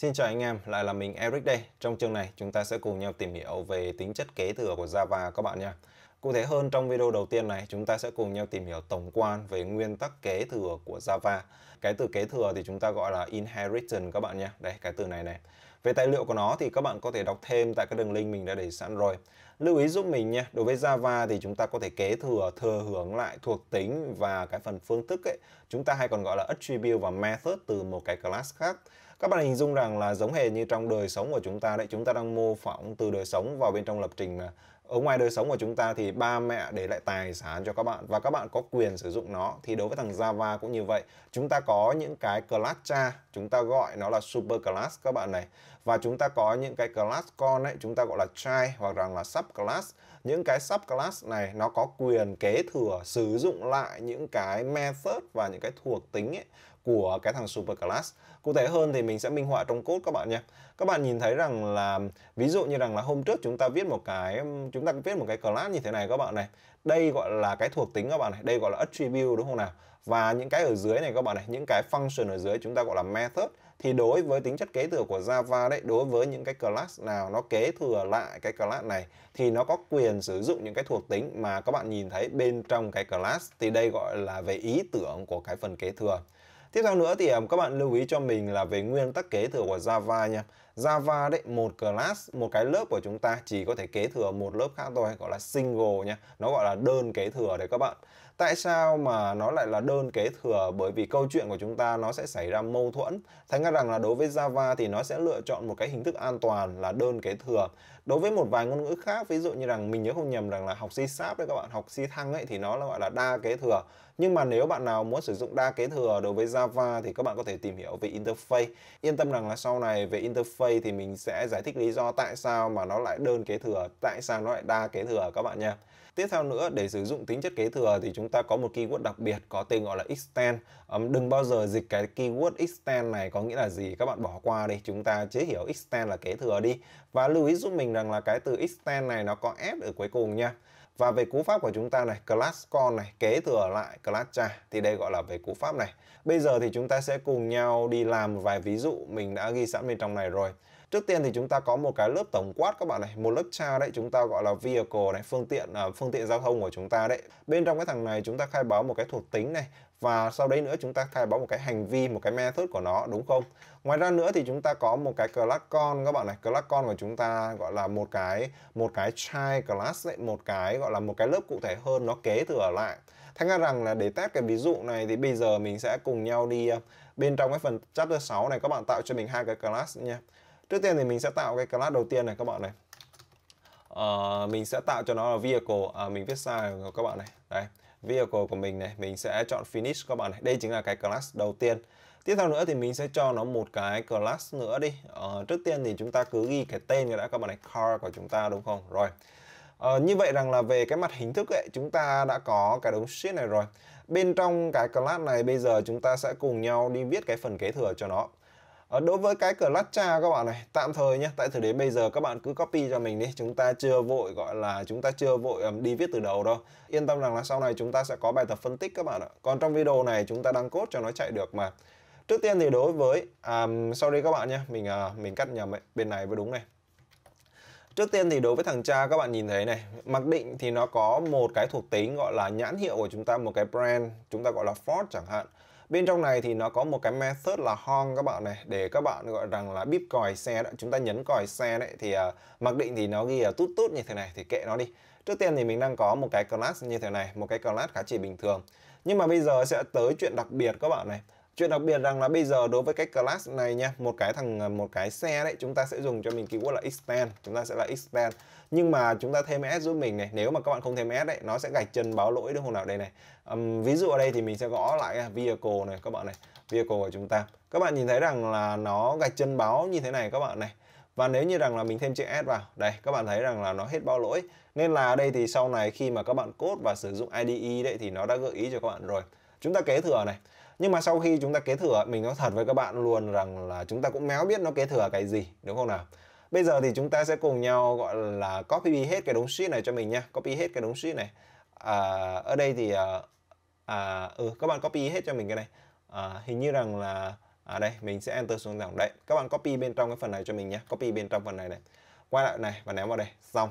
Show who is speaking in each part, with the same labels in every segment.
Speaker 1: Xin chào anh em, lại là mình Eric đây. Trong chương này chúng ta sẽ cùng nhau tìm hiểu về tính chất kế thừa của Java các bạn nha. Cụ thể hơn trong video đầu tiên này chúng ta sẽ cùng nhau tìm hiểu tổng quan về nguyên tắc kế thừa của Java. Cái từ kế thừa thì chúng ta gọi là inheritance các bạn nha Đây cái từ này này. Về tài liệu của nó thì các bạn có thể đọc thêm tại các đường link mình đã để sẵn rồi. Lưu ý giúp mình nha, đối với Java thì chúng ta có thể kế thừa, thừa hưởng lại thuộc tính và cái phần phương thức ấy. Chúng ta hay còn gọi là attribute và method từ một cái class khác các bạn hình dung rằng là giống hệt như trong đời sống của chúng ta đấy chúng ta đang mô phỏng từ đời sống vào bên trong lập trình mà ở ngoài đời sống của chúng ta thì ba mẹ để lại tài sản cho các bạn và các bạn có quyền sử dụng nó thì đối với thằng Java cũng như vậy chúng ta có những cái class cha chúng ta gọi nó là super class các bạn này và chúng ta có những cái class con ấy chúng ta gọi là child hoặc rằng là subclass những cái subclass này nó có quyền kế thừa sử dụng lại những cái method và những cái thuộc tính ấy của cái thằng superclass. Cụ thể hơn thì mình sẽ minh họa trong code các bạn nhé. Các bạn nhìn thấy rằng là ví dụ như rằng là hôm trước chúng ta viết một cái chúng ta viết một cái class như thế này các bạn này. Đây gọi là cái thuộc tính các bạn này, đây gọi là attribute đúng không nào? Và những cái ở dưới này các bạn này, những cái function ở dưới chúng ta gọi là method thì đối với tính chất kế thừa của Java đấy, đối với những cái class nào nó kế thừa lại cái class này thì nó có quyền sử dụng những cái thuộc tính mà các bạn nhìn thấy bên trong cái class thì đây gọi là về ý tưởng của cái phần kế thừa. Tiếp theo nữa thì à, các bạn lưu ý cho mình là về nguyên tắc kế thừa của Java nha. Java đấy, một class, một cái lớp của chúng ta chỉ có thể kế thừa một lớp khác thôi, gọi là single nha. Nó gọi là đơn kế thừa đấy các bạn tại sao mà nó lại là đơn kế thừa bởi vì câu chuyện của chúng ta nó sẽ xảy ra mâu thuẫn thành ra rằng là đối với Java thì nó sẽ lựa chọn một cái hình thức an toàn là đơn kế thừa đối với một vài ngôn ngữ khác ví dụ như rằng mình nhớ không nhầm rằng là học C Sharp đấy các bạn học C thăng ấy thì nó là gọi là đa kế thừa nhưng mà nếu bạn nào muốn sử dụng đa kế thừa đối với Java thì các bạn có thể tìm hiểu về interface yên tâm rằng là sau này về interface thì mình sẽ giải thích lý do tại sao mà nó lại đơn kế thừa tại sao nó lại đa kế thừa các bạn nha Tiếp theo nữa để sử dụng tính chất kế thừa thì chúng ta có một keyword đặc biệt có tên gọi là extend. Um, đừng bao giờ dịch cái keyword extend này có nghĩa là gì các bạn bỏ qua đi. Chúng ta chế hiểu extend là kế thừa đi. Và lưu ý giúp mình rằng là cái từ extend này nó có s ở cuối cùng nha. Và về cú pháp của chúng ta này, class con này, kế thừa lại class cha thì đây gọi là về cú pháp này. Bây giờ thì chúng ta sẽ cùng nhau đi làm một vài ví dụ mình đã ghi sẵn bên trong này rồi. Trước tiên thì chúng ta có một cái lớp tổng quát các bạn này, một lớp cha đấy chúng ta gọi là vehicle này, phương tiện uh, phương tiện giao thông của chúng ta đấy. Bên trong cái thằng này chúng ta khai báo một cái thuộc tính này và sau đấy nữa chúng ta khai báo một cái hành vi, một cái method của nó đúng không? Ngoài ra nữa thì chúng ta có một cái class con các bạn này, class con của chúng ta gọi là một cái một cái child class đấy, một cái gọi là một cái lớp cụ thể hơn nó kế thừa lại. Thành ra rằng là để test cái ví dụ này thì bây giờ mình sẽ cùng nhau đi à, bên trong cái phần chapter 6 này các bạn tạo cho mình hai cái class nha trước tiên thì mình sẽ tạo cái class đầu tiên này các bạn này uh, mình sẽ tạo cho nó là vehicle à, mình viết sai các bạn này đây vehicle của mình này mình sẽ chọn finish các bạn này đây chính là cái class đầu tiên tiếp theo nữa thì mình sẽ cho nó một cái class nữa đi uh, trước tiên thì chúng ta cứ ghi cái tên đã các bạn này car của chúng ta đúng không rồi Uh, như vậy rằng là về cái mặt hình thức ấy, chúng ta đã có cái đống sheet này rồi. Bên trong cái class này bây giờ chúng ta sẽ cùng nhau đi viết cái phần kế thừa cho nó à, đối với cái Clutcha các bạn này tạm thời nhé tại thời điểm bây giờ các bạn cứ copy cho mình đi chúng ta chưa vội gọi là chúng ta chưa vội đi viết từ đầu đâu yên tâm rằng là sau này chúng ta sẽ có bài tập phân tích các bạn ạ còn trong video này chúng ta đang cốt cho nó chạy được mà trước tiên thì đối với um, sorry các bạn nhé mình uh, mình cắt nhầm ấy. bên này mới đúng này Trước tiên thì đối với thằng cha các bạn nhìn thấy này, mặc định thì nó có một cái thuộc tính gọi là nhãn hiệu của chúng ta, một cái brand, chúng ta gọi là Ford chẳng hạn bên trong này thì nó có một cái method là hon các bạn này để các bạn gọi rằng là bíp còi xe đó chúng ta nhấn còi xe đấy thì uh, mặc định thì nó ghi là tút tút như thế này thì kệ nó đi trước tiên thì mình đang có một cái class như thế này một cái class khá chỉ bình thường nhưng mà bây giờ sẽ tới chuyện đặc biệt các bạn này Chuyện đặc biệt rằng là bây giờ đối với cái class này nha, một cái thằng à, một cái xe đấy chúng ta sẽ dùng cho mình keyword là extend, chúng ta sẽ là extend nhưng mà chúng ta thêm s giúp mình này nếu mà các bạn không thêm s đấy nó sẽ gạch chân báo lỗi đúng không nào đây này um, ví dụ ở đây thì mình sẽ gõ lại vehicle này các bạn này vehicle của chúng ta các bạn nhìn thấy rằng là nó gạch chân báo như thế này các bạn này và nếu như rằng là mình thêm chữ S vào đây các bạn thấy rằng là nó hết báo lỗi nên là đây thì sau này khi mà các bạn cốt và sử dụng IDE đấy thì nó đã gợi ý cho các bạn rồi chúng ta kế thừa này nhưng mà sau khi chúng ta kế thừa mình nói thật với các bạn luôn rằng là chúng ta cũng méo biết nó kế thừa cái gì đúng không nào Bây giờ thì chúng ta sẽ cùng nhau gọi là copy hết cái đống sheet này cho mình nha. Copy hết cái đống sheet này. À, ở đây thì à, à, ừ, các bạn copy hết cho mình cái này. À, hình như rằng là à đây mình sẽ enter xuống dòng đấy. Các bạn copy bên trong cái phần này cho mình nhé. Copy bên trong phần này này. Quay lại này và ném vào đây. Xong.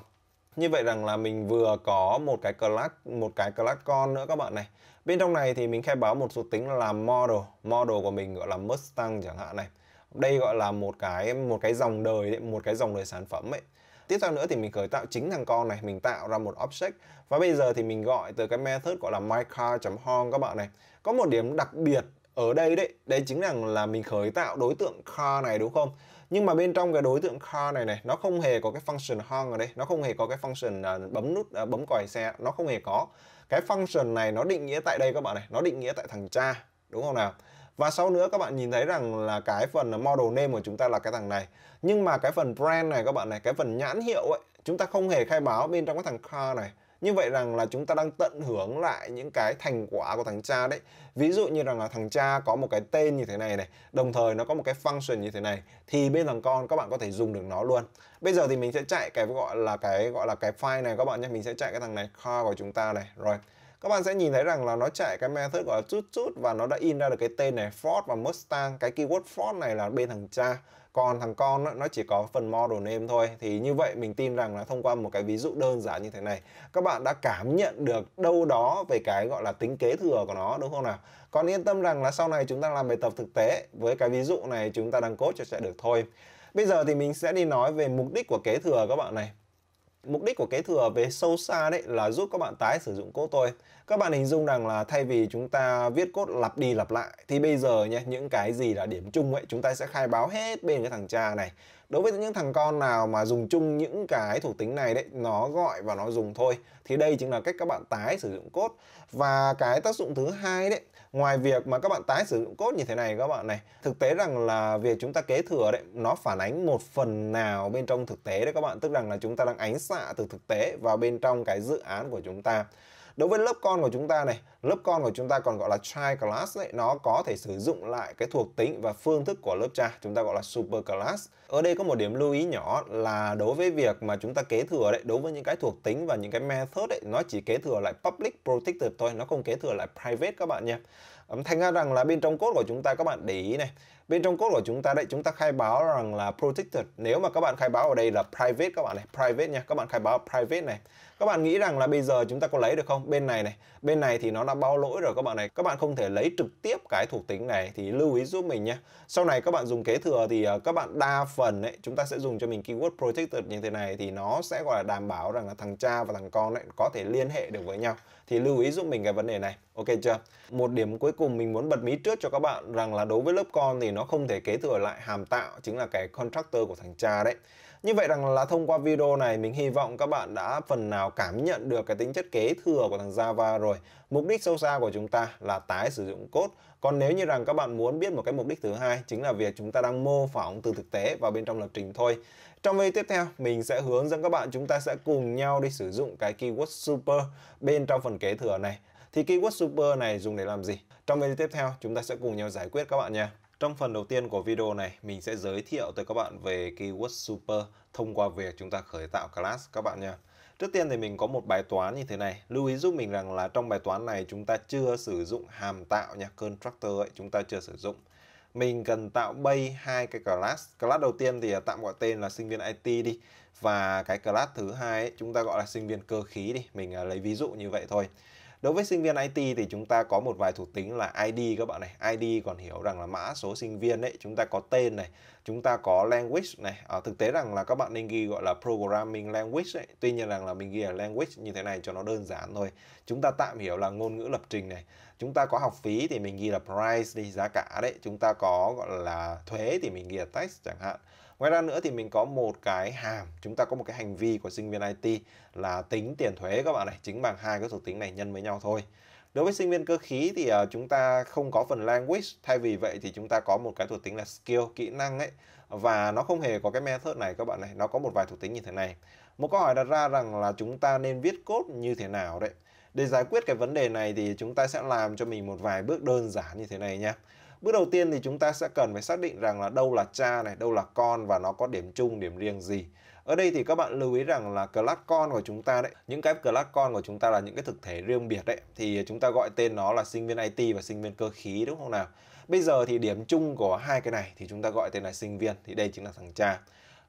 Speaker 1: Như vậy rằng là mình vừa có một cái class một cái class con nữa các bạn này. Bên trong này thì mình khai báo một số tính là model, model của mình gọi là Mustang chẳng hạn này đây gọi là một cái một cái dòng đời đấy, một cái dòng đời sản phẩm ấy tiếp theo nữa thì mình khởi tạo chính thằng con này mình tạo ra một object và bây giờ thì mình gọi từ cái method gọi là mycar.hong các bạn này có một điểm đặc biệt ở đây đấy đấy chính là là mình khởi tạo đối tượng car này đúng không nhưng mà bên trong cái đối tượng car này này nó không hề có cái function hong ở đây nó không hề có cái function à, bấm nút à, bấm còi xe nó không hề có cái function này nó định nghĩa tại đây các bạn này nó định nghĩa tại thằng cha đúng không nào và sau nữa các bạn nhìn thấy rằng là cái phần model name của chúng ta là cái thằng này nhưng mà cái phần brand này các bạn này cái phần nhãn hiệu ấy chúng ta không hề khai báo bên trong cái thằng car này như vậy rằng là chúng ta đang tận hưởng lại những cái thành quả của thằng cha đấy ví dụ như rằng là thằng cha có một cái tên như thế này này đồng thời nó có một cái function như thế này thì bên thằng con các bạn có thể dùng được nó luôn bây giờ thì mình sẽ chạy cái gọi là cái gọi là cái file này các bạn nhé mình sẽ chạy cái thằng này car của chúng ta này rồi các bạn sẽ nhìn thấy rằng là nó chạy cái method gọi là chút chút và nó đã in ra được cái tên này Ford và Mustang cái keyword Ford này là bên thằng cha còn thằng con nó chỉ có phần model name thôi thì như vậy mình tin rằng là thông qua một cái ví dụ đơn giản như thế này các bạn đã cảm nhận được đâu đó về cái gọi là tính kế thừa của nó đúng không nào còn yên tâm rằng là sau này chúng ta làm bài tập thực tế với cái ví dụ này chúng ta đang cốt cho sẽ được thôi bây giờ thì mình sẽ đi nói về mục đích của kế thừa các bạn này Mục đích của kế thừa về sâu xa đấy là giúp các bạn tái sử dụng cốt thôi. Các bạn hình dung rằng là thay vì chúng ta viết cốt lặp đi lặp lại thì bây giờ nhé, những cái gì là điểm chung ấy chúng ta sẽ khai báo hết bên cái thằng cha này. Đối với những thằng con nào mà dùng chung những cái thuộc tính này đấy, nó gọi và nó dùng thôi. Thì đây chính là cách các bạn tái sử dụng cốt. Và cái tác dụng thứ hai đấy ngoài việc mà các bạn tái sử dụng cốt như thế này các bạn này thực tế rằng là việc chúng ta kế thừa đấy nó phản ánh một phần nào bên trong thực tế đấy các bạn tức rằng là chúng ta đang ánh xạ từ thực tế vào bên trong cái dự án của chúng ta Đối với lớp con của chúng ta này, lớp con của chúng ta còn gọi là child class đấy, nó có thể sử dụng lại cái thuộc tính và phương thức của lớp cha, chúng ta gọi là super class. Ở đây có một điểm lưu ý nhỏ là đối với việc mà chúng ta kế thừa đấy, đối với những cái thuộc tính và những cái method đấy, nó chỉ kế thừa lại public protected thôi, nó không kế thừa lại private các bạn nha. Thành ra rằng là bên trong code của chúng ta các bạn để ý này, bên trong code của chúng ta đấy chúng ta khai báo rằng là protected. Nếu mà các bạn khai báo ở đây là private các bạn này, private nha, các bạn khai báo private này các bạn nghĩ rằng là bây giờ chúng ta có lấy được không bên này này bên này thì nó đã bao lỗi rồi các bạn này các bạn không thể lấy trực tiếp cái thuộc tính này thì lưu ý giúp mình nhé sau này các bạn dùng kế thừa thì ờ, các bạn đa phần ấy chúng ta sẽ dùng cho mình keyword protected như thế này thì nó sẽ gọi là đảm bảo rằng là thằng cha và thằng con ấy có thể liên hệ được với nhau thì lưu ý giúp mình cái vấn đề này ok chưa một điểm cuối cùng mình muốn bật mí trước cho các bạn rằng là đối với lớp con thì nó không thể kế thừa lại hàm tạo chính là cái contractor của thằng cha đấy như vậy rằng là thông qua video này mình hy vọng các bạn đã phần nào cảm nhận được cái tính chất kế thừa của thằng Java rồi. Mục đích sâu xa của chúng ta là tái sử dụng code. Còn nếu như rằng các bạn muốn biết một cái mục đích thứ hai chính là việc chúng ta đang mô phỏng từ thực tế vào bên trong lập trình thôi. Trong video tiếp theo mình sẽ hướng dẫn các bạn chúng ta sẽ cùng nhau đi sử dụng cái keyword super bên trong phần kế thừa này. Thì keyword super này dùng để làm gì? Trong video tiếp theo chúng ta sẽ cùng nhau giải quyết các bạn nha. Trong phần đầu tiên của video này, mình sẽ giới thiệu tới các bạn về Keyword Super thông qua việc chúng ta khởi tạo class các bạn nha. Trước tiên thì mình có một bài toán như thế này. Lưu ý giúp mình rằng là trong bài toán này chúng ta chưa sử dụng hàm tạo nha, constructor ấy chúng ta chưa sử dụng. Mình cần tạo bay hai cái class. Class đầu tiên thì tạm gọi tên là sinh viên IT đi và cái class thứ hai ấy, chúng ta gọi là sinh viên cơ khí đi, mình à, lấy ví dụ như vậy thôi. Đối với sinh viên IT thì chúng ta có một vài thuộc tính là ID các bạn này. ID còn hiểu rằng là mã số sinh viên đấy, chúng ta có tên này, chúng ta có language này. À, thực tế rằng là các bạn nên ghi gọi là programming language ấy. Tuy nhiên rằng là mình ghi là language như thế này cho nó đơn giản thôi. Chúng ta tạm hiểu là ngôn ngữ lập trình này. Chúng ta có học phí thì mình ghi là price đi, giá cả đấy. Chúng ta có gọi là thuế thì mình ghi là tax chẳng hạn. Ngoài ra nữa thì mình có một cái hàm, chúng ta có một cái hành vi của sinh viên IT là tính tiền thuế các bạn này, chính bằng hai cái thuộc tính này nhân với nhau thôi. Đối với sinh viên cơ khí thì uh, chúng ta không có phần language, thay vì vậy thì chúng ta có một cái thuộc tính là skill, kỹ năng ấy và nó không hề có cái method này các bạn này, nó có một vài thuộc tính như thế này. Một câu hỏi đặt ra rằng là chúng ta nên viết code như thế nào đấy. Để giải quyết cái vấn đề này thì chúng ta sẽ làm cho mình một vài bước đơn giản như thế này nhé Bước đầu tiên thì chúng ta sẽ cần phải xác định rằng là đâu là cha này, đâu là con và nó có điểm chung, điểm riêng gì. Ở đây thì các bạn lưu ý rằng là class con của chúng ta đấy, những cái class con của chúng ta là những cái thực thể riêng biệt đấy thì chúng ta gọi tên nó là sinh viên IT và sinh viên cơ khí đúng không nào? Bây giờ thì điểm chung của hai cái này thì chúng ta gọi tên là sinh viên thì đây chính là thằng cha.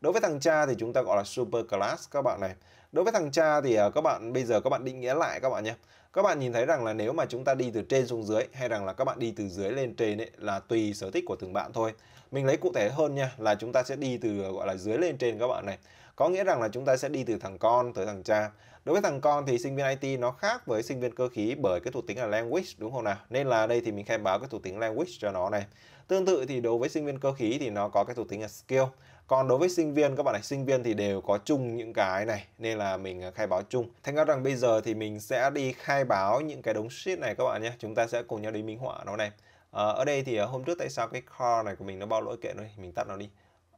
Speaker 1: Đối với thằng cha thì chúng ta gọi là super class các bạn này đối với thằng cha thì ờ, các bạn bây giờ các bạn định nghĩa lại các bạn nhé các bạn nhìn thấy rằng là nếu mà chúng ta đi từ trên xuống dưới hay rằng là các bạn đi từ dưới lên trên ấy là tùy sở thích của từng bạn thôi mình lấy cụ thể hơn nha là chúng ta sẽ đi từ ờ, gọi là dưới lên trên các bạn này có nghĩa rằng là chúng ta sẽ đi từ thằng con tới thằng cha đối với thằng con thì sinh viên IT nó khác với sinh viên cơ khí bởi cái thuộc tính là language đúng không nào nên là đây thì mình khai báo cái thuộc tính language cho nó này Tương tự thì đối với sinh viên cơ khí thì nó có cái thuộc tính là skill. Còn đối với sinh viên, các bạn này sinh viên thì đều có chung những cái này nên là mình à, khai báo chung. Thành ra rằng bây giờ thì mình sẽ đi khai báo những cái đống sheet này các bạn nhé. Chúng ta sẽ cùng nhau đi minh họa nó này. À, ở đây thì à, hôm trước tại sao cái car này của mình nó bao lỗi kệ rồi, mình tắt nó đi.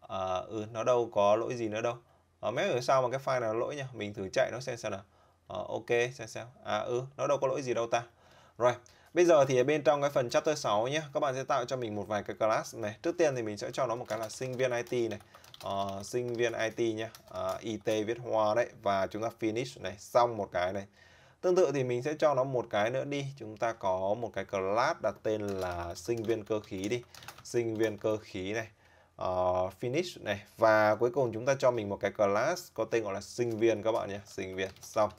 Speaker 1: À, ừ, nó đâu có lỗi gì nữa đâu. À, mấy hiểu sao mà cái file này nó lỗi nhỉ? Mình thử chạy nó xem xem nào. À, ok, xem xem. À ừ, nó đâu có lỗi gì đâu ta. Rồi, right. Bây giờ thì ở bên trong cái phần chapter 6 nhé, các bạn sẽ tạo cho mình một vài cái class này. Trước tiên thì mình sẽ cho nó một cái là sinh viên IT này. Uh, sinh viên IT nhé, uh, ờ, IT viết hoa đấy và chúng ta finish này, xong một cái này. Tương tự thì mình sẽ cho nó một cái nữa đi. Chúng ta có một cái class đặt tên là sinh viên cơ khí đi. Sinh viên cơ khí này. Uh, finish này và cuối cùng chúng ta cho mình một cái class có tên gọi là sinh viên các bạn nhé, sinh viên. Xong.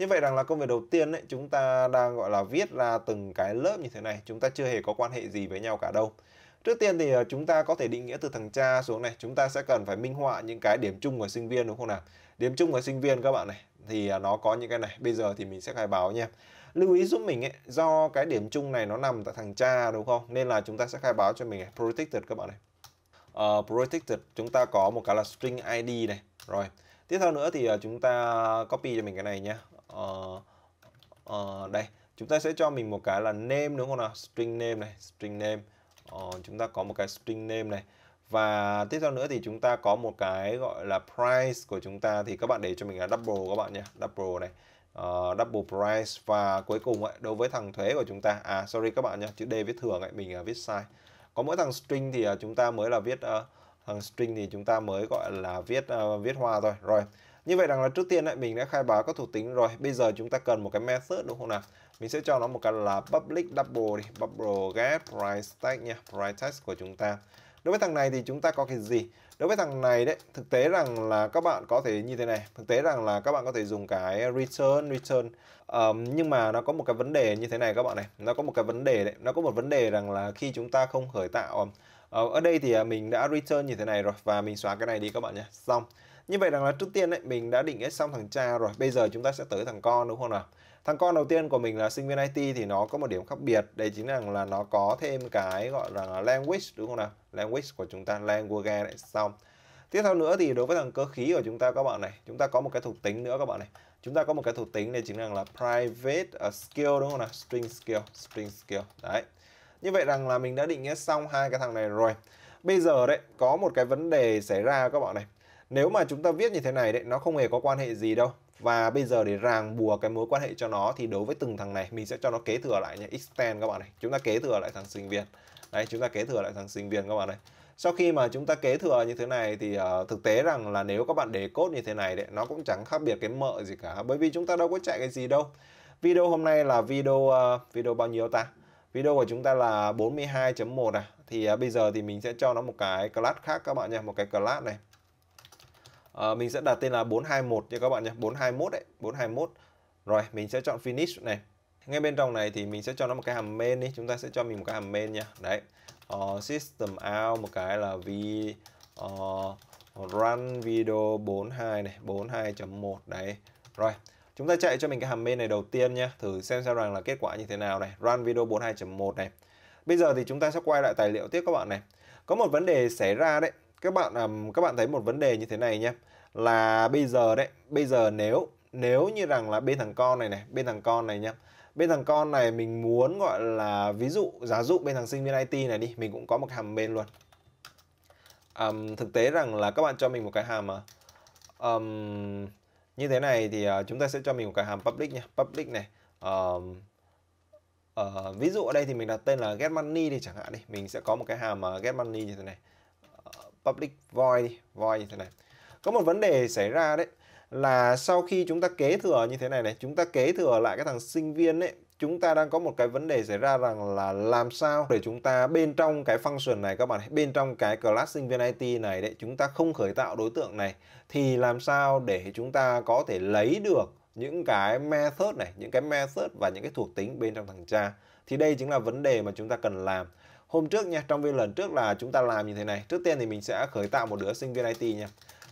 Speaker 1: Như vậy rằng là công việc đầu tiên ấy, chúng ta đang gọi là viết ra từng cái lớp như thế này, chúng ta chưa hề có quan hệ gì với nhau cả đâu. Trước tiên thì ờ, chúng ta có thể định nghĩa từ thằng cha xuống này, chúng ta sẽ cần phải minh họa những cái điểm chung của sinh viên đúng không nào? Điểm chung của sinh viên các bạn này thì ờ, nó có những cái này. Bây giờ thì mình sẽ khai báo nha. Lưu ý giúp mình ấy, do cái điểm chung này nó nằm tại thằng cha đúng không? Nên là chúng ta sẽ khai báo cho mình này, protected các bạn này. Uh, protected chúng ta có một cái là string ID này. Rồi. Tiếp theo nữa thì chúng ta copy cho mình cái này nhé uh, uh, đây chúng ta sẽ cho mình một cái là name đúng không nào string name này string name uh, chúng ta có một cái string name này và tiếp theo nữa thì chúng ta có một cái gọi là price của chúng ta thì các bạn để cho mình là double các bạn nhé double này uh, double price và cuối cùng ấy, đối với thằng thuế của chúng ta à sorry các bạn nhé chữ D viết thường ấy mình uh, viết sai có mỗi thằng string thì uh, chúng ta mới là viết uh, thằng ờ, string thì chúng ta mới gọi là viết uh, viết hoa rồi rồi như vậy rằng là trước tiên ấy, mình đã khai báo các thuộc tính rồi bây giờ chúng ta cần một cái method đúng không nào mình sẽ cho nó một cái là public double đi double get price tag nha price tag của chúng ta đối với thằng này thì chúng ta có cái gì đối với thằng này đấy thực tế rằng là các bạn có thể như thế này thực tế rằng là các bạn có thể dùng cái return return um, nhưng mà nó có một cái vấn đề như thế này các bạn này nó có một cái vấn đề đấy nó có một vấn đề rằng là khi chúng ta không khởi tạo Ờ, ở đây thì à, mình đã return như thế này rồi và mình xóa cái này đi các bạn nhé xong như vậy rằng là trước tiên ấy, mình đã định hết xong thằng cha rồi bây giờ chúng ta sẽ tới thằng con đúng không nào thằng con đầu tiên của mình là sinh viên IT thì nó có một điểm khác biệt đây chính là là nó có thêm cái gọi là language đúng không nào language của chúng ta language này xong tiếp theo nữa thì đối với thằng cơ khí của chúng ta các bạn này chúng ta có một cái thuộc tính nữa các bạn này chúng ta có một cái thuộc tính này chính là là private à, skill đúng không nào string skill string skill đấy như vậy rằng là mình đã định nghĩa xong hai cái thằng này rồi. Bây giờ đấy, có một cái vấn đề xảy ra các bạn này. Nếu mà chúng ta viết như thế này đấy, nó không hề có quan hệ gì đâu. Và bây giờ để ràng bùa cái mối quan hệ cho nó thì đối với từng thằng này mình sẽ cho nó kế thừa lại nhé. Extend các bạn này. Chúng ta kế thừa lại thằng sinh viên. Đấy, chúng ta kế thừa lại thằng sinh viên các bạn này. Sau khi mà chúng ta kế thừa như thế này thì uh, thực tế rằng là nếu các bạn để cốt như thế này đấy, nó cũng chẳng khác biệt cái mợ gì cả. Bởi vì chúng ta đâu có chạy cái gì đâu. Video hôm nay là video uh, video bao nhiêu ta? video của chúng ta là 42.1 à thì à, bây giờ thì mình sẽ cho nó một cái class khác các bạn nha một cái class này à, mình sẽ đặt tên là 421 cho các bạn nha 421 đấy 421 rồi mình sẽ chọn finish này ngay bên trong này thì mình sẽ cho nó một cái hàm main đi chúng ta sẽ cho mình một cái hàm main nha đấy uh, system out một cái là vi uh, ờ, run video 42 này 42.1 đấy rồi Chúng ta chạy cho mình cái hàm main này đầu tiên nha, thử xem xem rằng là kết quả như thế nào này. Run video 42.1 này. Bây giờ thì chúng ta sẽ quay lại tài liệu tiếp các bạn này. Có một vấn đề xảy ra đấy. Các bạn um, các bạn thấy một vấn đề như thế này nhé là bây giờ đấy, bây giờ nếu nếu như rằng là bên thằng con này này, bên thằng con này nhá. Bên thằng con này mình muốn gọi là ví dụ giả dụ bên thằng sinh viên IT này đi, mình cũng có một hàm bên luôn. Um, thực tế rằng là các bạn cho mình một cái hàm mà um, như thế này thì uh, chúng ta sẽ cho mình một cái hàm public nha public này uh, uh, ví dụ ở đây thì mình đặt tên là get money đi chẳng hạn đi mình sẽ có một cái hàm uh, get money như thế này uh, public void đi void như thế này có một vấn đề xảy ra đấy là sau khi chúng ta kế thừa như thế này này chúng ta kế thừa lại cái thằng sinh viên ấy chúng ta đang có một cái vấn đề xảy ra rằng là làm sao để chúng ta bên trong cái function này các bạn bên trong cái class sinh viên IT này đấy chúng ta không khởi tạo đối tượng này thì làm sao để chúng ta có thể lấy được những cái method này những cái method và những cái thuộc tính bên trong thằng cha thì đây chính là vấn đề mà chúng ta cần làm hôm trước nha trong video lần trước là chúng ta làm như thế này trước tiên thì mình sẽ khởi tạo một đứa sinh viên IT nha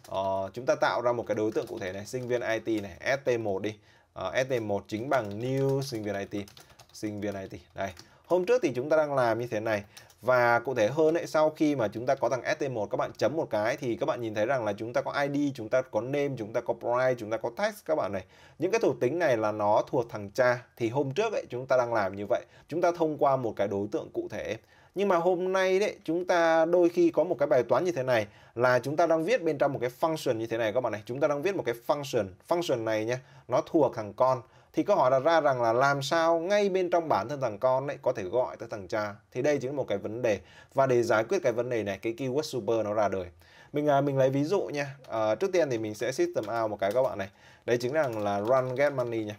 Speaker 1: ờ, chúng ta tạo ra một cái đối tượng cụ thể này sinh viên IT này ST1 đi uh, ờ, ST1 chính bằng new sinh viên IT sinh viên IT đây hôm trước thì chúng ta đang làm như thế này và cụ thể hơn ấy, sau khi mà chúng ta có thằng ST1 các bạn chấm một cái thì các bạn nhìn thấy rằng là chúng ta có ID, chúng ta có name, chúng ta có price, chúng ta có text các bạn này. Những cái thuộc tính này là nó thuộc thằng cha thì hôm trước ấy chúng ta đang làm như vậy. Chúng ta thông qua một cái đối tượng cụ thể nhưng mà hôm nay đấy chúng ta đôi khi có một cái bài toán như thế này là chúng ta đang viết bên trong một cái function như thế này các bạn này. Chúng ta đang viết một cái function. Function này nhé, nó thuộc thằng con. Thì câu hỏi đặt ra rằng là làm sao ngay bên trong bản thân thằng con ấy có thể gọi tới thằng cha. Thì đây chính là một cái vấn đề. Và để giải quyết cái vấn đề này, cái keyword super nó ra đời. Mình à, mình lấy ví dụ nha. À, ờ, trước tiên thì mình sẽ system out một cái các bạn này. Đấy chính là, là run get money nha.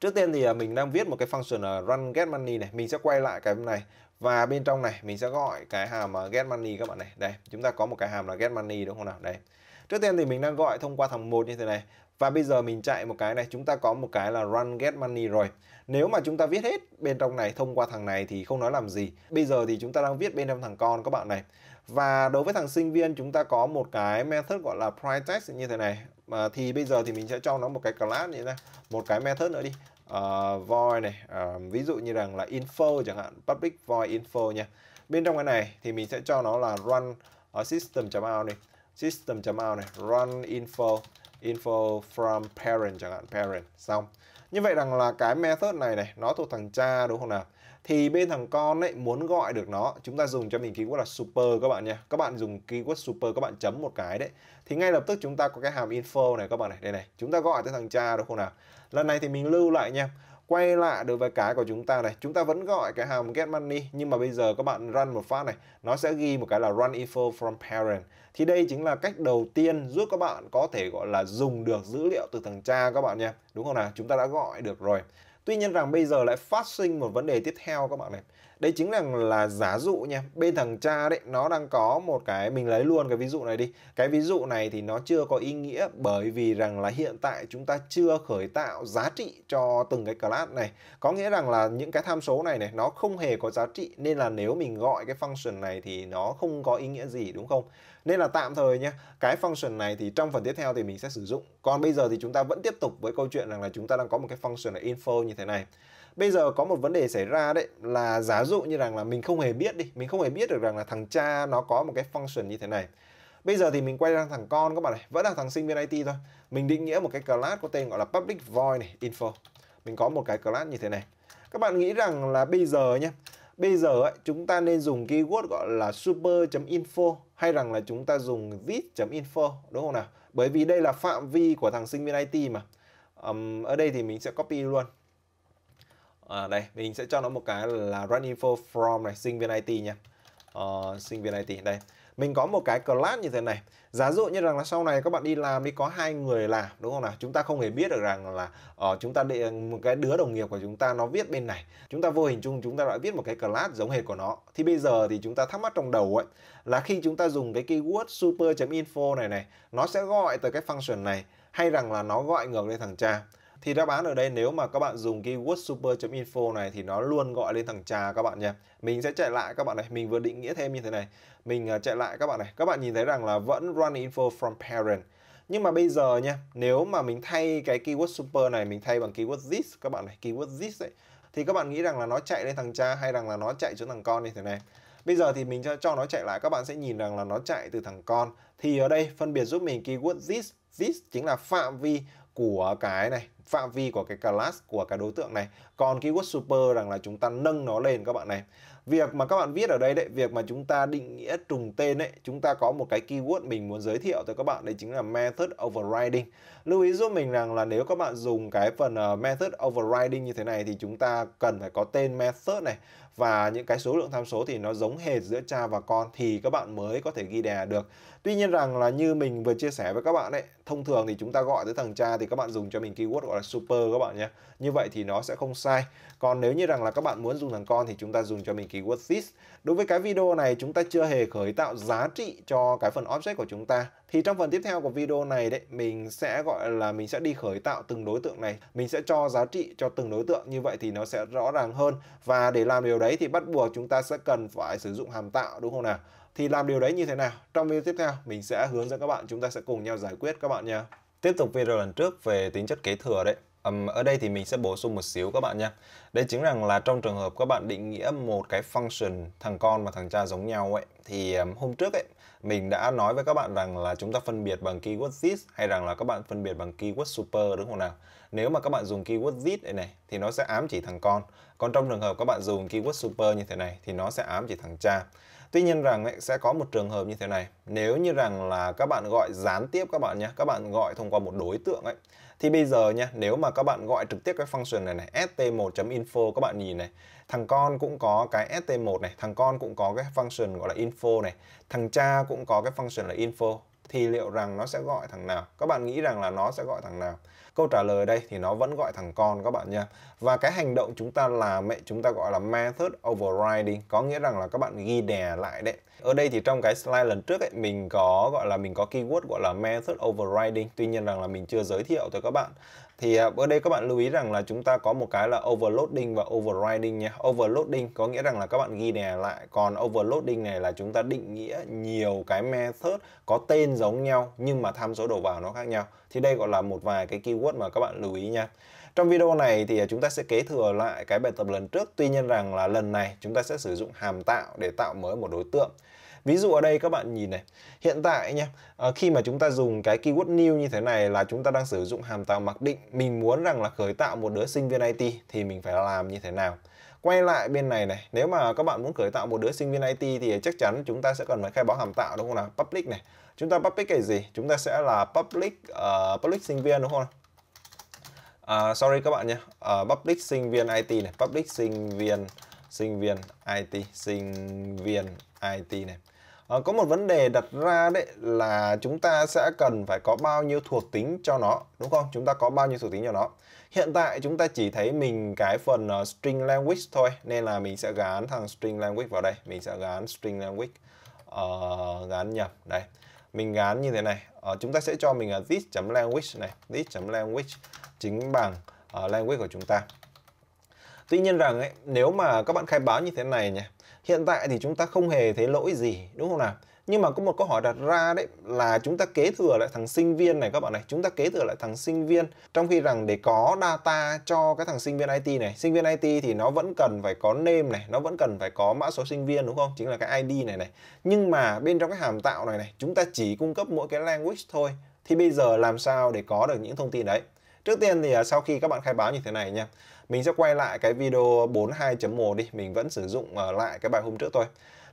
Speaker 1: Trước tiên thì à, mình đang viết một cái function là run get money này, mình sẽ quay lại cái này và bên trong này mình sẽ gọi cái hàm get money các bạn này đây chúng ta có một cái hàm là get money đúng không nào đây trước tiên thì mình đang gọi thông qua thằng một như thế này và bây giờ mình chạy một cái này chúng ta có một cái là run get money rồi nếu mà chúng ta viết hết bên trong này thông qua thằng này thì không nói làm gì bây giờ thì chúng ta đang viết bên trong thằng con các bạn này và đối với thằng sinh viên chúng ta có một cái method gọi là price text như thế này mà thì bây giờ thì mình sẽ cho nó một cái class như thế này một cái method nữa đi uh, ờ, void này uh, ví dụ như rằng là info chẳng hạn public void info nha bên trong cái này thì mình sẽ cho nó là run ở ờ, uh, system.out này system.out này run info info from parent chẳng hạn parent xong như vậy rằng là cái method này này nó thuộc thằng cha đúng không nào thì bên thằng con ấy muốn gọi được nó chúng ta dùng cho mình keyword là super các bạn nha các bạn dùng keyword super các bạn chấm một cái đấy thì ngay lập tức chúng ta có cái hàm info này các bạn này đây này chúng ta gọi tới thằng cha được không nào lần này thì mình lưu lại nha quay lại đối với cái của chúng ta này chúng ta vẫn gọi cái hàm get money nhưng mà bây giờ các bạn run một phát này nó sẽ ghi một cái là run info from parent thì đây chính là cách đầu tiên giúp các bạn có thể gọi là dùng được dữ liệu từ thằng cha các bạn nha đúng không nào chúng ta đã gọi được rồi tuy nhiên rằng bây giờ lại phát sinh một vấn đề tiếp theo các bạn này đây chính là là giả dụ nha bên thằng cha đấy nó đang có một cái mình lấy luôn cái ví dụ này đi cái ví dụ này thì nó chưa có ý nghĩa bởi vì rằng là hiện tại chúng ta chưa khởi tạo giá trị cho từng cái class này có nghĩa rằng là những cái tham số này này nó không hề có giá trị nên là nếu mình gọi cái function này thì nó không có ý nghĩa gì đúng không nên là tạm thời nhé cái function này thì trong phần tiếp theo thì mình sẽ sử dụng còn bây giờ thì chúng ta vẫn tiếp tục với câu chuyện rằng là chúng ta đang có một cái function là info như thế này bây giờ có một vấn đề xảy ra đấy là giả dụ như rằng là mình không hề biết đi mình không hề biết được rằng là thằng cha nó có một cái function như thế này bây giờ thì mình quay sang thằng con các bạn này vẫn là thằng sinh viên IT thôi mình định nghĩa một cái class có tên gọi là public void này info mình có một cái class như thế này các bạn nghĩ rằng là bây giờ nhé bây giờ ấy, chúng ta nên dùng keyword gọi là super.info hay rằng là chúng ta dùng this.info đúng không nào bởi vì đây là phạm vi của thằng sinh viên IT mà um, ở đây thì mình sẽ copy luôn à, đây mình sẽ cho nó một cái là run info from này sinh viên IT nha uh, sinh viên IT đây mình có một cái class như thế này giá dụ như rằng là sau này các bạn đi làm đi có hai người làm đúng không nào chúng ta không hề biết được rằng là uh, chúng ta để một cái đứa đồng nghiệp của chúng ta nó viết bên này chúng ta vô hình chung chúng ta đã viết một cái class giống hệt của nó thì bây giờ thì chúng ta thắc mắc trong đầu ấy là khi chúng ta dùng cái keyword super.info này này nó sẽ gọi tới cái function này hay rằng là nó gọi ngược lên thằng cha thì đáp án ở đây nếu mà các bạn dùng keyword super.info này thì nó luôn gọi lên thằng trà các bạn nhé mình sẽ chạy lại các bạn này mình vừa định nghĩa thêm như thế này mình à, chạy lại các bạn này các bạn nhìn thấy rằng là vẫn run info from parent nhưng mà bây giờ nha nếu mà mình thay cái keyword super này mình thay bằng keyword this các bạn này keyword this ấy thì các bạn nghĩ rằng là nó chạy lên thằng cha hay rằng là nó chạy xuống thằng con như thế này Bây giờ thì mình cho, cho nó chạy lại các bạn sẽ nhìn rằng là nó chạy từ thằng con Thì ở đây phân biệt giúp mình keyword this This chính là phạm vi của cái này phạm vi của cái class của cái đối tượng này còn keyword super rằng là chúng ta nâng nó lên các bạn này việc mà các bạn viết ở đây đấy việc mà chúng ta định nghĩa trùng tên ấy chúng ta có một cái keyword mình muốn giới thiệu tới các bạn đấy chính là method overriding lưu ý giúp mình rằng là nếu các bạn dùng cái phần ờ, method overriding như thế này thì chúng ta cần phải có tên method này và những cái số lượng tham số thì nó giống hệt giữa cha và con thì các bạn mới có thể ghi đè được. Tuy nhiên rằng là như mình vừa chia sẻ với các bạn đấy, thông thường thì chúng ta gọi tới thằng cha thì các bạn dùng cho mình keyword gọi là super các bạn nhé. Như vậy thì nó sẽ không sai. Còn nếu như rằng là các bạn muốn dùng thằng con thì chúng ta dùng cho mình keyword this. Đối với cái video này chúng ta chưa hề khởi tạo giá trị cho cái phần object của chúng ta thì trong phần tiếp theo của video này đấy, mình sẽ gọi là mình sẽ đi khởi tạo từng đối tượng này, mình sẽ cho giá trị cho từng đối tượng như vậy thì nó sẽ rõ ràng hơn. Và để làm điều đấy thì bắt buộc chúng ta sẽ cần phải sử dụng hàm tạo đúng không nào? Thì làm điều đấy như thế nào? Trong video tiếp theo mình sẽ hướng dẫn các bạn chúng ta sẽ cùng nhau giải quyết các bạn nha. Tiếp tục video lần trước về tính chất kế thừa đấy. ở đây thì mình sẽ bổ sung một xíu các bạn nha. Đây chính rằng là trong trường hợp các bạn định nghĩa một cái function thằng con và thằng cha giống nhau ấy thì hôm trước ấy mình đã nói với các bạn rằng là chúng ta phân biệt bằng keyword this hay rằng là các bạn phân biệt bằng keyword super đúng không nào nếu mà các bạn dùng keyword this đây này thì nó sẽ ám chỉ thằng con còn trong trường hợp các bạn dùng keyword super như thế này thì nó sẽ ám chỉ thằng cha Tuy nhiên rằng ấy, sẽ có một trường hợp như thế này Nếu như rằng là các bạn gọi gián tiếp các bạn nhé Các bạn gọi thông qua một đối tượng ấy thì bây giờ nha nếu mà các bạn gọi trực tiếp cái function này này st1.info các bạn nhìn này thằng con cũng có cái st1 này thằng con cũng có cái function gọi là info này thằng cha cũng có cái function là info thì liệu rằng nó sẽ gọi thằng nào các bạn nghĩ rằng là nó sẽ gọi thằng nào câu trả lời đây thì nó vẫn gọi thằng con các bạn nha và cái hành động chúng ta làm ấy chúng ta gọi là method overriding có nghĩa rằng là các bạn ghi đè lại đấy ở đây thì trong cái slide lần trước ấy mình có gọi là mình có keyword gọi là method overriding tuy nhiên rằng là mình chưa giới thiệu tới các bạn thì ở à, đây các bạn lưu ý rằng là chúng ta có một cái là overloading và overriding nhé overloading có nghĩa rằng là các bạn ghi đè lại còn overloading này là chúng ta định nghĩa nhiều cái method có tên giống nhau nhưng mà tham số đầu vào nó khác nhau thì đây gọi là một vài cái keyword mà các bạn lưu ý nha trong video này thì à, chúng ta sẽ kế thừa lại cái bài tập lần trước tuy nhiên rằng là lần này chúng ta sẽ sử dụng hàm tạo để tạo mới một đối tượng ví dụ ở đây các bạn nhìn này hiện tại nha ờ, khi mà chúng ta dùng cái keyword new như thế này là chúng ta đang sử dụng hàm tạo mặc định mình muốn rằng là khởi tạo một đứa sinh viên IT thì mình phải làm như thế nào quay lại bên này này nếu mà các bạn muốn khởi tạo một đứa sinh viên IT thì chắc chắn chúng ta sẽ cần phải khai báo hàm tạo đúng không nào public này chúng ta public cái gì chúng ta sẽ là public uh, public sinh viên đúng không nào? Uh, sorry các bạn nhé uh, ờ, public sinh viên IT này public sinh viên sinh viên IT sinh viên IT này À, có một vấn đề đặt ra đấy là chúng ta sẽ cần phải có bao nhiêu thuộc tính cho nó, đúng không? Chúng ta có bao nhiêu thuộc tính cho nó. Hiện tại chúng ta chỉ thấy mình cái phần uh, string language thôi, nên là mình sẽ gán thằng string language vào đây. Mình sẽ gán string language, uh, gán nhập, đây. Mình gán như thế này, uh, chúng ta sẽ cho mình là this.language này, this.language chính bằng uh, language của chúng ta. Tuy nhiên rằng ấy, nếu mà các bạn khai báo như thế này nhé, hiện tại thì chúng ta không hề thấy lỗi gì đúng không nào nhưng mà có một câu hỏi đặt ra đấy là chúng ta kế thừa lại thằng sinh viên này các bạn này chúng ta kế thừa lại thằng sinh viên trong khi rằng để có data cho cái thằng sinh viên IT này sinh viên IT thì nó vẫn cần phải có name này nó vẫn cần phải có mã số sinh viên đúng không chính là cái ID này này nhưng mà bên trong cái hàm tạo này này chúng ta chỉ cung cấp mỗi cái language thôi thì bây giờ làm sao để có được những thông tin đấy trước tiên thì à, sau khi các bạn khai báo như thế này nha mình sẽ quay lại cái video 42.1 đi, mình vẫn sử dụng ờ, lại cái bài hôm trước thôi.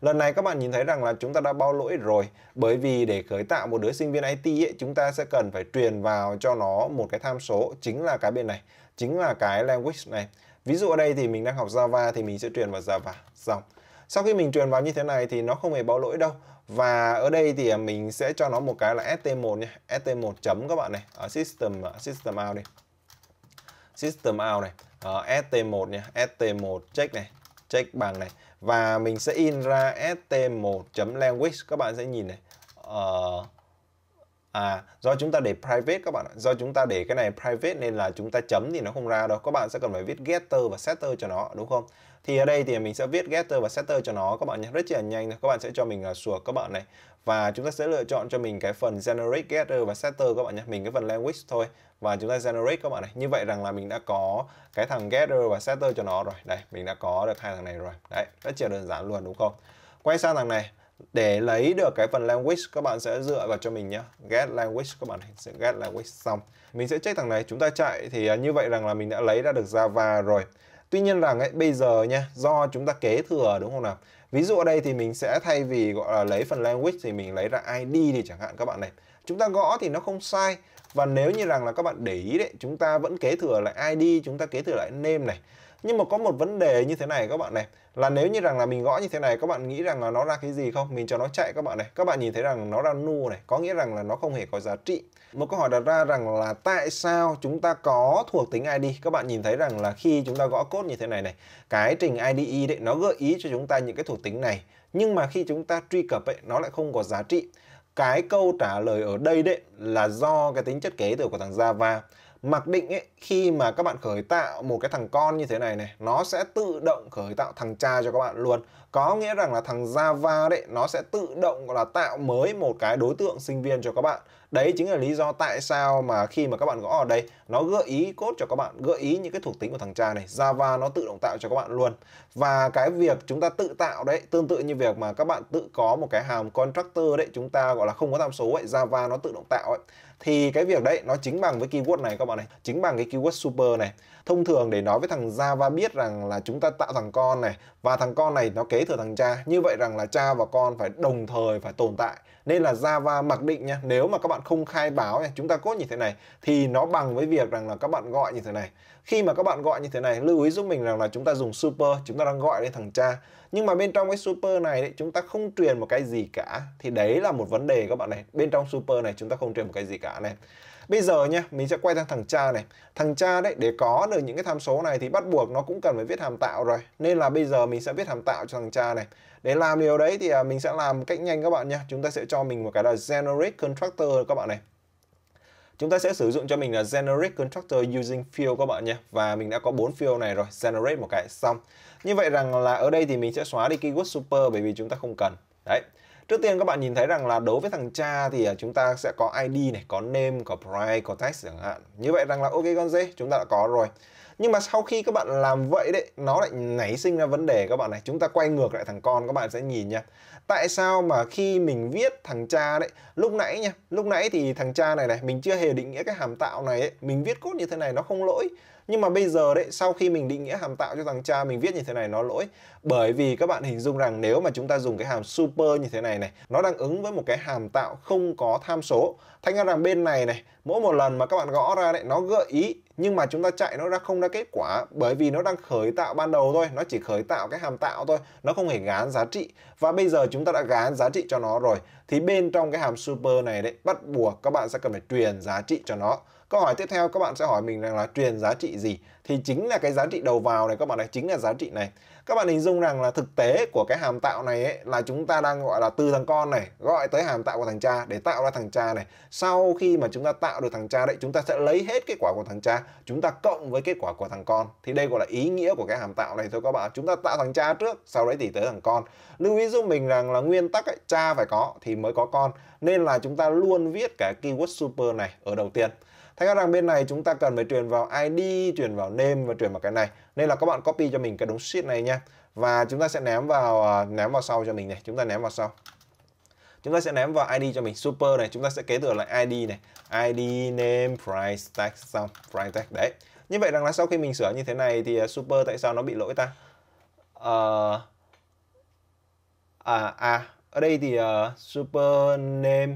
Speaker 1: Lần này các bạn nhìn thấy rằng là chúng ta đã bao lỗi rồi bởi vì để khởi tạo một đứa sinh viên IT ấy, chúng ta sẽ cần phải truyền vào cho nó một cái tham số chính là cái bên này, chính là cái language này. Ví dụ ở đây thì mình đang học Java thì mình sẽ truyền vào Java xong. Sau khi mình truyền vào như thế này thì nó không hề báo lỗi đâu. Và ở đây thì à, mình sẽ cho nó một cái là ST1 nha, ST1 chấm các bạn này, ở ờ, system à, system out đi. System out này. Ờ, ST1 nha, ST1 check này, check bằng này và mình sẽ in ra st1.language các bạn sẽ nhìn này. Uh, à do chúng ta để private các bạn ạ, do chúng ta để cái này private nên là chúng ta chấm thì nó không ra đâu. Các bạn sẽ cần phải viết getter và setter cho nó đúng không? thì ở đây thì mình sẽ viết getter và setter cho nó các bạn nhé rất là nhanh các bạn sẽ cho mình là sủa các bạn này và chúng ta sẽ lựa chọn cho mình cái phần generate getter và setter các bạn nhé mình cái phần language thôi và chúng ta generate các bạn này như vậy rằng là mình đã có cái thằng getter và setter cho nó rồi đây mình đã có được hai thằng này rồi đấy rất là đơn giản luôn đúng không quay sang thằng này để lấy được cái phần language các bạn sẽ dựa vào cho mình nhé get language các bạn sẽ get language xong mình sẽ check thằng này chúng ta chạy thì à, như vậy rằng là mình đã lấy ra được Java rồi Tuy nhiên rằng ấy, bây giờ nha, do chúng ta kế thừa đúng không nào? Ví dụ ở đây thì mình sẽ thay vì gọi là lấy phần language thì mình lấy ra ID thì chẳng hạn các bạn này. Chúng ta gõ thì nó không sai. Và nếu như rằng là các bạn để ý đấy, chúng ta vẫn kế thừa lại ID, chúng ta kế thừa lại name này nhưng mà có một vấn đề như thế này các bạn này là nếu như rằng là mình gõ như thế này các bạn nghĩ rằng là nó ra cái gì không mình cho nó chạy các bạn này các bạn nhìn thấy rằng nó ra nu này có nghĩa rằng là nó không hề có giá trị một câu hỏi đặt ra rằng là tại sao chúng ta có thuộc tính ID các bạn nhìn thấy rằng là khi chúng ta gõ code như thế này này cái trình IDE đấy nó gợi ý cho chúng ta những cái thuộc tính này nhưng mà khi chúng ta truy cập ấy nó lại không có giá trị cái câu trả lời ở đây đấy là do cái tính chất kế thừa của thằng Java mặc định ấy, khi mà các bạn khởi tạo một cái thằng con như thế này này nó sẽ tự động khởi tạo thằng cha cho các bạn luôn có nghĩa rằng là thằng Java đấy nó sẽ tự động gọi là tạo mới một cái đối tượng sinh viên cho các bạn đấy chính là lý do tại sao mà khi mà các bạn gõ ở đây nó gợi ý cốt cho các bạn gợi ý những cái thuộc tính của thằng cha này Java nó tự động tạo cho các bạn luôn và cái việc chúng ta tự tạo đấy tương tự như việc mà các bạn tự có một cái hàm constructor đấy chúng ta gọi là không có tham số ấy Java nó tự động tạo ấy thì cái việc đấy nó chính bằng với keyword này các bạn này chính bằng cái keyword super này thông thường để nói với thằng Java biết rằng là chúng ta tạo thằng con này và thằng con này nó kế thừa thằng cha như vậy rằng là cha và con phải đồng thời phải tồn tại nên là Java mặc định nha nếu mà các bạn không khai báo nha chúng ta cốt như thế này thì nó bằng với việc rằng là các bạn gọi như thế này khi mà các bạn gọi như thế này lưu ý giúp mình rằng là chúng ta dùng super chúng ta đang gọi lên thằng cha nhưng mà bên trong cái super này đấy, chúng ta không truyền một cái gì cả thì đấy là một vấn đề các bạn này bên trong super này chúng ta không truyền một cái gì cả này bây giờ nha mình sẽ quay sang thằng cha này thằng cha đấy để có được những cái tham số này thì bắt buộc nó cũng cần phải viết hàm tạo rồi nên là bây giờ mình sẽ viết hàm tạo cho thằng cha này để làm điều đấy thì à, mình sẽ làm cách nhanh các bạn nha chúng ta sẽ cho mình một cái là generic constructor các bạn này Chúng ta sẽ sử dụng cho mình là generate constructor using field các bạn nhé. Và mình đã có bốn field này rồi, generate một cái xong. Như vậy rằng là ở đây thì mình sẽ xóa đi keyword super bởi vì chúng ta không cần. Đấy, Trước tiên các bạn nhìn thấy rằng là đối với thằng cha thì à, chúng ta sẽ có ID này, có name, có price, có text chẳng hạn. Như vậy rằng là ok con dê chúng ta đã có rồi. Nhưng mà sau khi các bạn làm vậy đấy, nó lại nảy sinh ra vấn đề các bạn này. Chúng ta quay ngược lại thằng con các bạn sẽ nhìn nha. Tại sao mà khi mình viết thằng cha đấy, lúc nãy nha, lúc nãy thì thằng cha này này, mình chưa hề định nghĩa cái hàm tạo này ấy. Mình viết cốt như thế này nó không lỗi nhưng mà bây giờ đấy sau khi mình định nghĩa hàm tạo cho thằng cha mình viết như thế này nó lỗi bởi vì các bạn hình dung rằng nếu mà chúng ta dùng cái hàm super như thế này này nó đang ứng với một cái hàm tạo không có tham số thành ra rằng bên này này mỗi một lần mà các bạn gõ ra đấy nó gợi ý nhưng mà chúng ta chạy nó ra không ra kết quả bởi vì nó đang khởi tạo ban đầu thôi nó chỉ khởi tạo cái hàm tạo thôi nó không hề gán giá trị và bây giờ chúng ta đã gán giá trị cho nó rồi thì bên trong cái hàm super này đấy bắt buộc các bạn sẽ cần phải truyền giá trị cho nó Câu hỏi tiếp theo các bạn sẽ hỏi mình rằng là truyền giá trị gì? Thì chính là cái giá trị đầu vào này các bạn này chính là giá trị này. Các bạn hình dung rằng là thực tế của cái hàm tạo này ấy, là chúng ta đang gọi là từ thằng con này gọi tới hàm tạo của thằng cha để tạo ra thằng cha này. Sau khi mà chúng ta tạo được thằng cha đấy, chúng ta sẽ lấy hết kết quả của thằng cha, chúng ta cộng với kết quả của thằng con. Thì đây gọi là ý nghĩa của cái hàm tạo này thôi các bạn. Chúng ta tạo thằng cha trước, sau đấy thì tới thằng con. Lưu ý giúp mình rằng là nguyên tắc ấy, cha phải có thì mới có con. Nên là chúng ta luôn viết cái keyword super này ở đầu tiên. Thế rằng bên này chúng ta cần phải truyền vào ID, truyền vào name và truyền vào cái này. Nên là các bạn copy cho mình cái đống sheet này nha. Và chúng ta sẽ ném vào à, ném vào sau cho mình này, chúng ta ném vào sau. Chúng ta sẽ ném vào ID cho mình super này, chúng ta sẽ kế thừa lại ID này, ID name price tag xong, price tag đấy. Như vậy rằng là sau khi mình sửa như thế này thì à, super tại sao nó bị lỗi ta? Uh, à à ở đây thì uh, super name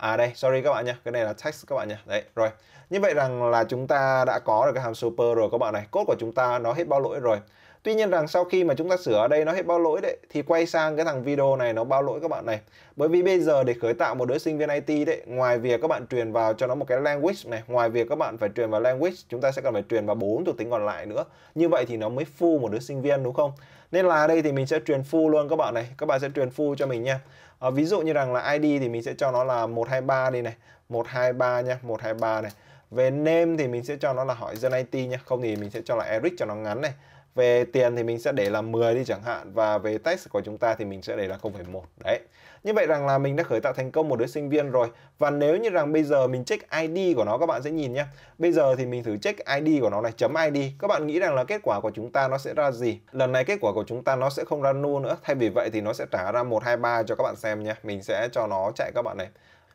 Speaker 1: À đây, sorry các bạn nha, cái này là text các bạn nha. Đấy, rồi. Như vậy rằng là chúng ta đã có được cái hàm super rồi các bạn này. Code của chúng ta nó hết bao lỗi rồi. Tuy nhiên rằng sau khi mà chúng ta sửa ở đây nó hết bao lỗi đấy thì quay sang cái thằng video này nó bao lỗi các bạn này. Bởi vì bây giờ để khởi tạo một đứa sinh viên IT đấy, ngoài việc các bạn truyền vào cho nó một cái language này, ngoài việc các bạn phải truyền vào language, chúng ta sẽ cần phải truyền vào bốn thuộc tính còn lại nữa. Như vậy thì nó mới full một đứa sinh viên đúng không? Nên là đây thì mình sẽ truyền full luôn các bạn này, các bạn sẽ truyền full cho mình nha. À, ví dụ như rằng là ID thì mình sẽ cho nó là 123 đi này, 123 nha, 123 này. Về name thì mình sẽ cho nó là hỏi dân IT nha, không thì mình sẽ cho là Eric cho nó ngắn này về tiền thì mình sẽ để là 10 đi chẳng hạn và về text của chúng ta thì mình sẽ để là 0,1 đấy như vậy rằng là mình đã khởi tạo thành công một đứa sinh viên rồi và nếu như rằng bây giờ mình check ID của nó các bạn sẽ nhìn nhé bây giờ thì mình thử check ID của nó này chấm ID các bạn nghĩ rằng là kết quả của chúng ta nó sẽ ra gì lần này kết quả của chúng ta nó sẽ không ra nu nữa thay vì vậy thì nó sẽ trả ra 123 cho các bạn xem nhé mình sẽ cho nó chạy các bạn này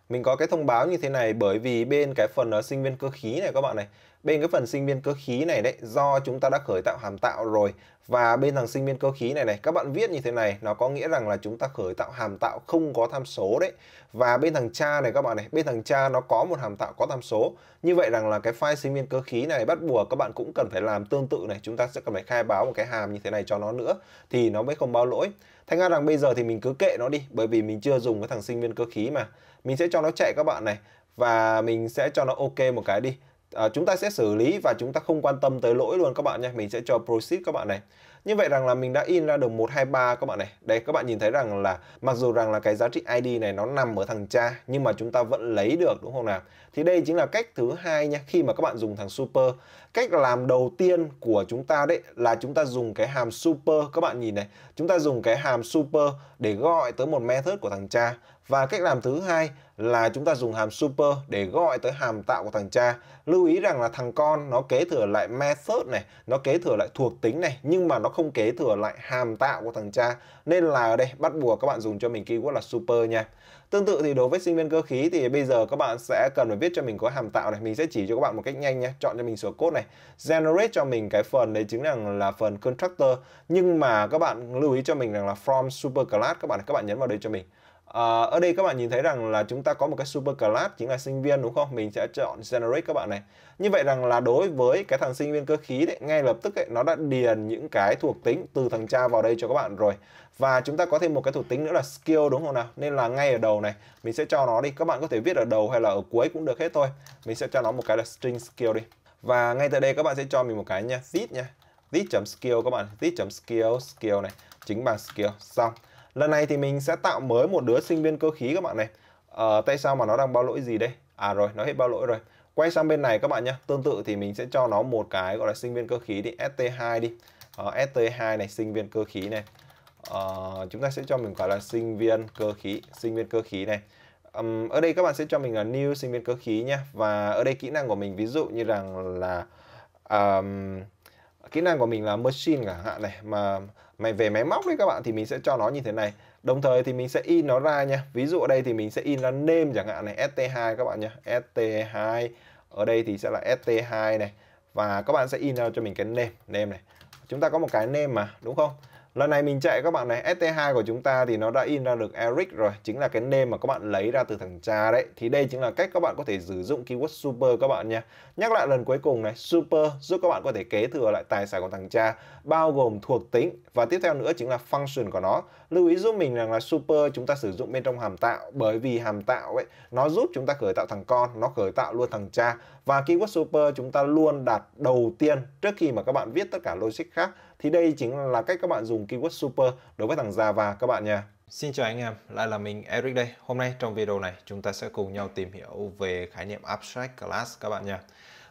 Speaker 1: mình có cái thông báo như thế này bởi vì bên cái phần ờ, sinh viên cơ khí này các bạn này bên cái phần sinh viên cơ khí này đấy do chúng ta đã khởi tạo hàm tạo rồi và bên thằng sinh viên cơ khí này này các bạn viết như thế này nó có nghĩa rằng là chúng ta khởi tạo hàm tạo không có tham số đấy và bên thằng cha này các bạn này bên thằng cha nó có một hàm tạo có tham số như vậy rằng là cái file sinh viên cơ khí này bắt buộc các bạn cũng cần phải làm tương tự này chúng ta sẽ cần phải khai báo một cái hàm như thế này cho nó nữa thì nó mới không báo lỗi thành ra rằng bây giờ thì mình cứ kệ nó đi bởi vì mình chưa dùng cái thằng sinh viên cơ khí mà mình sẽ cho nó chạy các bạn này và mình sẽ cho nó ok một cái đi à, chúng ta sẽ xử lý và chúng ta không quan tâm tới lỗi luôn các bạn nhé mình sẽ cho proceed các bạn này như vậy rằng là mình đã in ra được 123 các bạn này đây các bạn nhìn thấy rằng là mặc dù rằng là cái giá trị ID này nó nằm ở thằng cha nhưng mà chúng ta vẫn lấy được đúng không nào thì đây chính là cách thứ hai nha khi mà các bạn dùng thằng super cách làm đầu tiên của chúng ta đấy là chúng ta dùng cái hàm super các bạn nhìn này chúng ta dùng cái hàm super để gọi tới một method của thằng cha và cách làm thứ hai là chúng ta dùng hàm super để gọi tới hàm tạo của thằng cha. Lưu ý rằng là thằng con nó kế thừa lại method này, nó kế thừa lại thuộc tính này, nhưng mà nó không kế thừa lại hàm tạo của thằng cha. Nên là ở đây bắt buộc các bạn dùng cho mình keyword là super nha. Tương tự thì đối với sinh viên cơ khí thì bây giờ các bạn sẽ cần phải viết cho mình có hàm tạo này. Mình sẽ chỉ cho các bạn một cách nhanh nhé. Chọn cho mình sửa code này. Generate cho mình cái phần đấy chính là, là phần constructor. Nhưng mà các bạn lưu ý cho mình rằng là from super class các bạn các bạn nhấn vào đây cho mình. À, ở đây các bạn nhìn thấy rằng là chúng ta có một cái super class chính là sinh viên đúng không? Mình sẽ chọn generate các bạn này. Như vậy rằng là đối với cái thằng sinh viên cơ khí đấy, ngay lập tức ấy, nó đã điền những cái thuộc tính từ thằng cha vào đây cho các bạn rồi. Và chúng ta có thêm một cái thuộc tính nữa là skill đúng không nào? Nên là ngay ở đầu này mình sẽ cho nó đi. Các bạn có thể viết ở đầu hay là ở cuối cũng được hết thôi. Mình sẽ cho nó một cái là string skill đi. Và ngay tại đây các bạn sẽ cho mình một cái nha, this nha. this.skill các bạn, this.skill skill này, chính bằng skill xong. Lần này thì mình sẽ tạo mới một đứa sinh viên cơ khí các bạn này. Ờ, tay sao mà nó đang báo lỗi gì đây? À rồi, nó hết báo lỗi rồi. Quay sang bên này các bạn nhé. Tương tự thì mình sẽ cho nó một cái gọi là sinh viên cơ khí đi, ST2 đi. Ờ, ST2 này, sinh viên cơ khí này. Ờ, chúng ta sẽ cho mình gọi là sinh viên cơ khí, sinh viên cơ khí này. Um, ở đây các bạn sẽ cho mình là new sinh viên cơ khí nhé. Và ở đây kỹ năng của mình ví dụ như rằng là um, kỹ năng của mình là machine chẳng hạn này mà mày về máy móc đấy các bạn thì mình sẽ cho nó như thế này đồng thời thì mình sẽ in nó ra nha ví dụ ở đây thì mình sẽ in ra name chẳng hạn này st2 các bạn nhé st2 ở đây thì sẽ là st2 này và các bạn sẽ in ra cho mình cái name name này chúng ta có một cái name mà đúng không Lần này mình chạy các bạn này, ST2 của chúng ta thì nó đã in ra được Eric rồi, chính là cái name mà các bạn lấy ra từ thằng cha đấy. Thì đây chính là cách các bạn có thể sử dụng keyword super các bạn nha. Nhắc lại lần cuối cùng này, super giúp các bạn có thể kế thừa lại tài sản của thằng cha, bao gồm thuộc tính và tiếp theo nữa chính là function của nó. Lưu ý giúp mình rằng là super chúng ta sử dụng bên trong hàm tạo bởi vì hàm tạo ấy nó giúp chúng ta khởi tạo thằng con, nó khởi tạo luôn thằng cha và keyword super chúng ta luôn đặt đầu tiên trước khi mà các bạn viết tất cả logic khác thì đây chính là cách các bạn dùng keyword super đối với thằng Java các bạn nha. Xin chào anh em, lại là mình Eric đây. Hôm nay trong video này chúng ta sẽ cùng nhau tìm hiểu về khái niệm abstract class các bạn nha.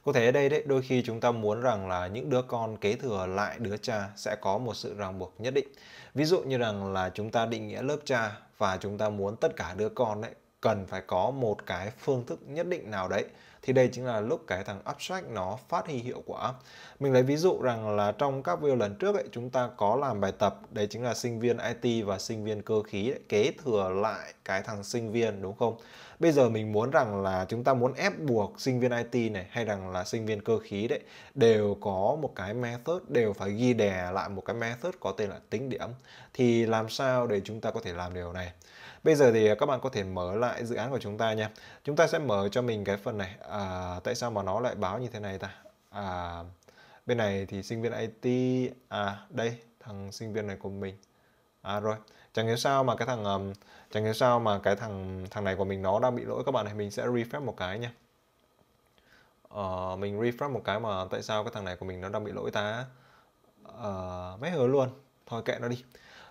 Speaker 1: Có thể ở đây đấy, đôi khi chúng ta muốn rằng là những đứa con kế thừa lại đứa cha sẽ có một sự ràng buộc nhất định. Ví dụ như rằng là chúng ta định nghĩa lớp cha và chúng ta muốn tất cả đứa con đấy cần phải có một cái phương thức nhất định nào đấy thì đây chính là lúc cái thằng abstract nó phát huy hiệu quả mình lấy ví dụ rằng là trong các video lần trước ấy, chúng ta có làm bài tập đấy chính là sinh viên IT và sinh viên cơ khí ấy, kế thừa lại cái thằng sinh viên đúng không bây giờ mình muốn rằng là chúng ta muốn ép buộc sinh viên IT này hay rằng là sinh viên cơ khí đấy đều có một cái method đều phải ghi đè lại một cái method có tên là tính điểm thì làm sao để chúng ta có thể làm điều này Bây giờ thì à, các bạn có thể mở lại dự án của chúng ta nha. Chúng ta sẽ mở cho mình cái phần này. À, tại sao mà nó lại báo như thế này ta? À, bên này thì sinh viên IT à đây thằng sinh viên này của mình à rồi chẳng hiểu sao mà cái thằng um, chẳng hiểu sao mà cái thằng thằng này của mình nó đang bị lỗi các bạn này mình sẽ refresh một cái nha uh, mình refresh một cái mà tại sao cái thằng này của mình nó đang bị lỗi ta uh, mấy hứa luôn thôi kệ nó đi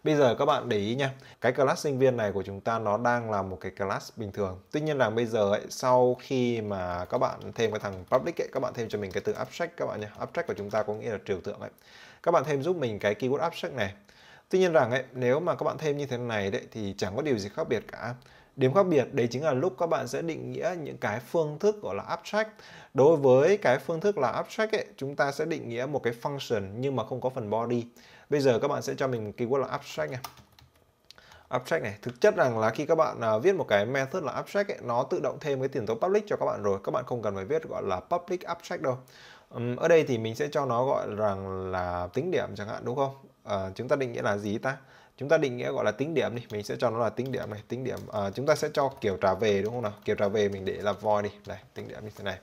Speaker 1: Bây giờ các bạn để ý nha, cái class sinh viên này của chúng ta nó đang là một cái class bình thường. Tuy nhiên là bây giờ ấy, sau khi mà các bạn thêm cái thằng public ấy, các bạn thêm cho mình cái từ abstract các bạn nha, Abstract của chúng ta có nghĩa là trừu tượng ấy. Các bạn thêm giúp mình cái keyword abstract này. Tuy nhiên rằng ấy, nếu mà các bạn thêm như thế này đấy thì chẳng có điều gì khác biệt cả. Điểm khác biệt đấy chính là lúc các bạn sẽ định nghĩa những cái phương thức gọi là abstract. Đối với cái phương thức là abstract ấy, chúng ta sẽ định nghĩa một cái function nhưng mà không có phần body bây giờ các bạn sẽ cho mình keyword là abstract nha abstract này thực chất rằng là khi các bạn uh, viết một cái method là abstract ấy, nó tự động thêm cái tiền tố public cho các bạn rồi các bạn không cần phải viết gọi là public abstract đâu um, ở đây thì mình sẽ cho nó gọi rằng là tính điểm chẳng hạn đúng không uh, chúng ta định nghĩa là gì ta chúng ta định nghĩa gọi là tính điểm đi mình sẽ cho nó là tính điểm này tính điểm à, chúng ta sẽ cho kiểu trả về đúng không nào kiểu trả về mình để là void đi này tính điểm như thế này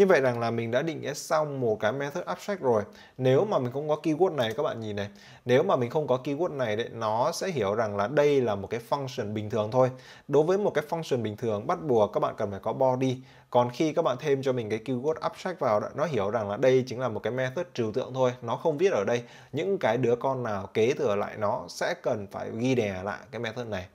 Speaker 1: như vậy rằng là mình đã định nghĩa xong một cái method abstract rồi nếu mà mình không có keyword này các bạn nhìn này nếu mà mình không có keyword này đấy nó sẽ hiểu rằng là đây là một cái function bình thường thôi đối với một cái function bình thường bắt buộc các bạn cần phải có body còn khi các bạn thêm cho mình cái keyword abstract vào nó hiểu rằng là đây chính là một cái method trừu tượng thôi nó không viết ở đây những cái đứa con nào kế thừa lại nó sẽ cần phải ghi đè lại cái method này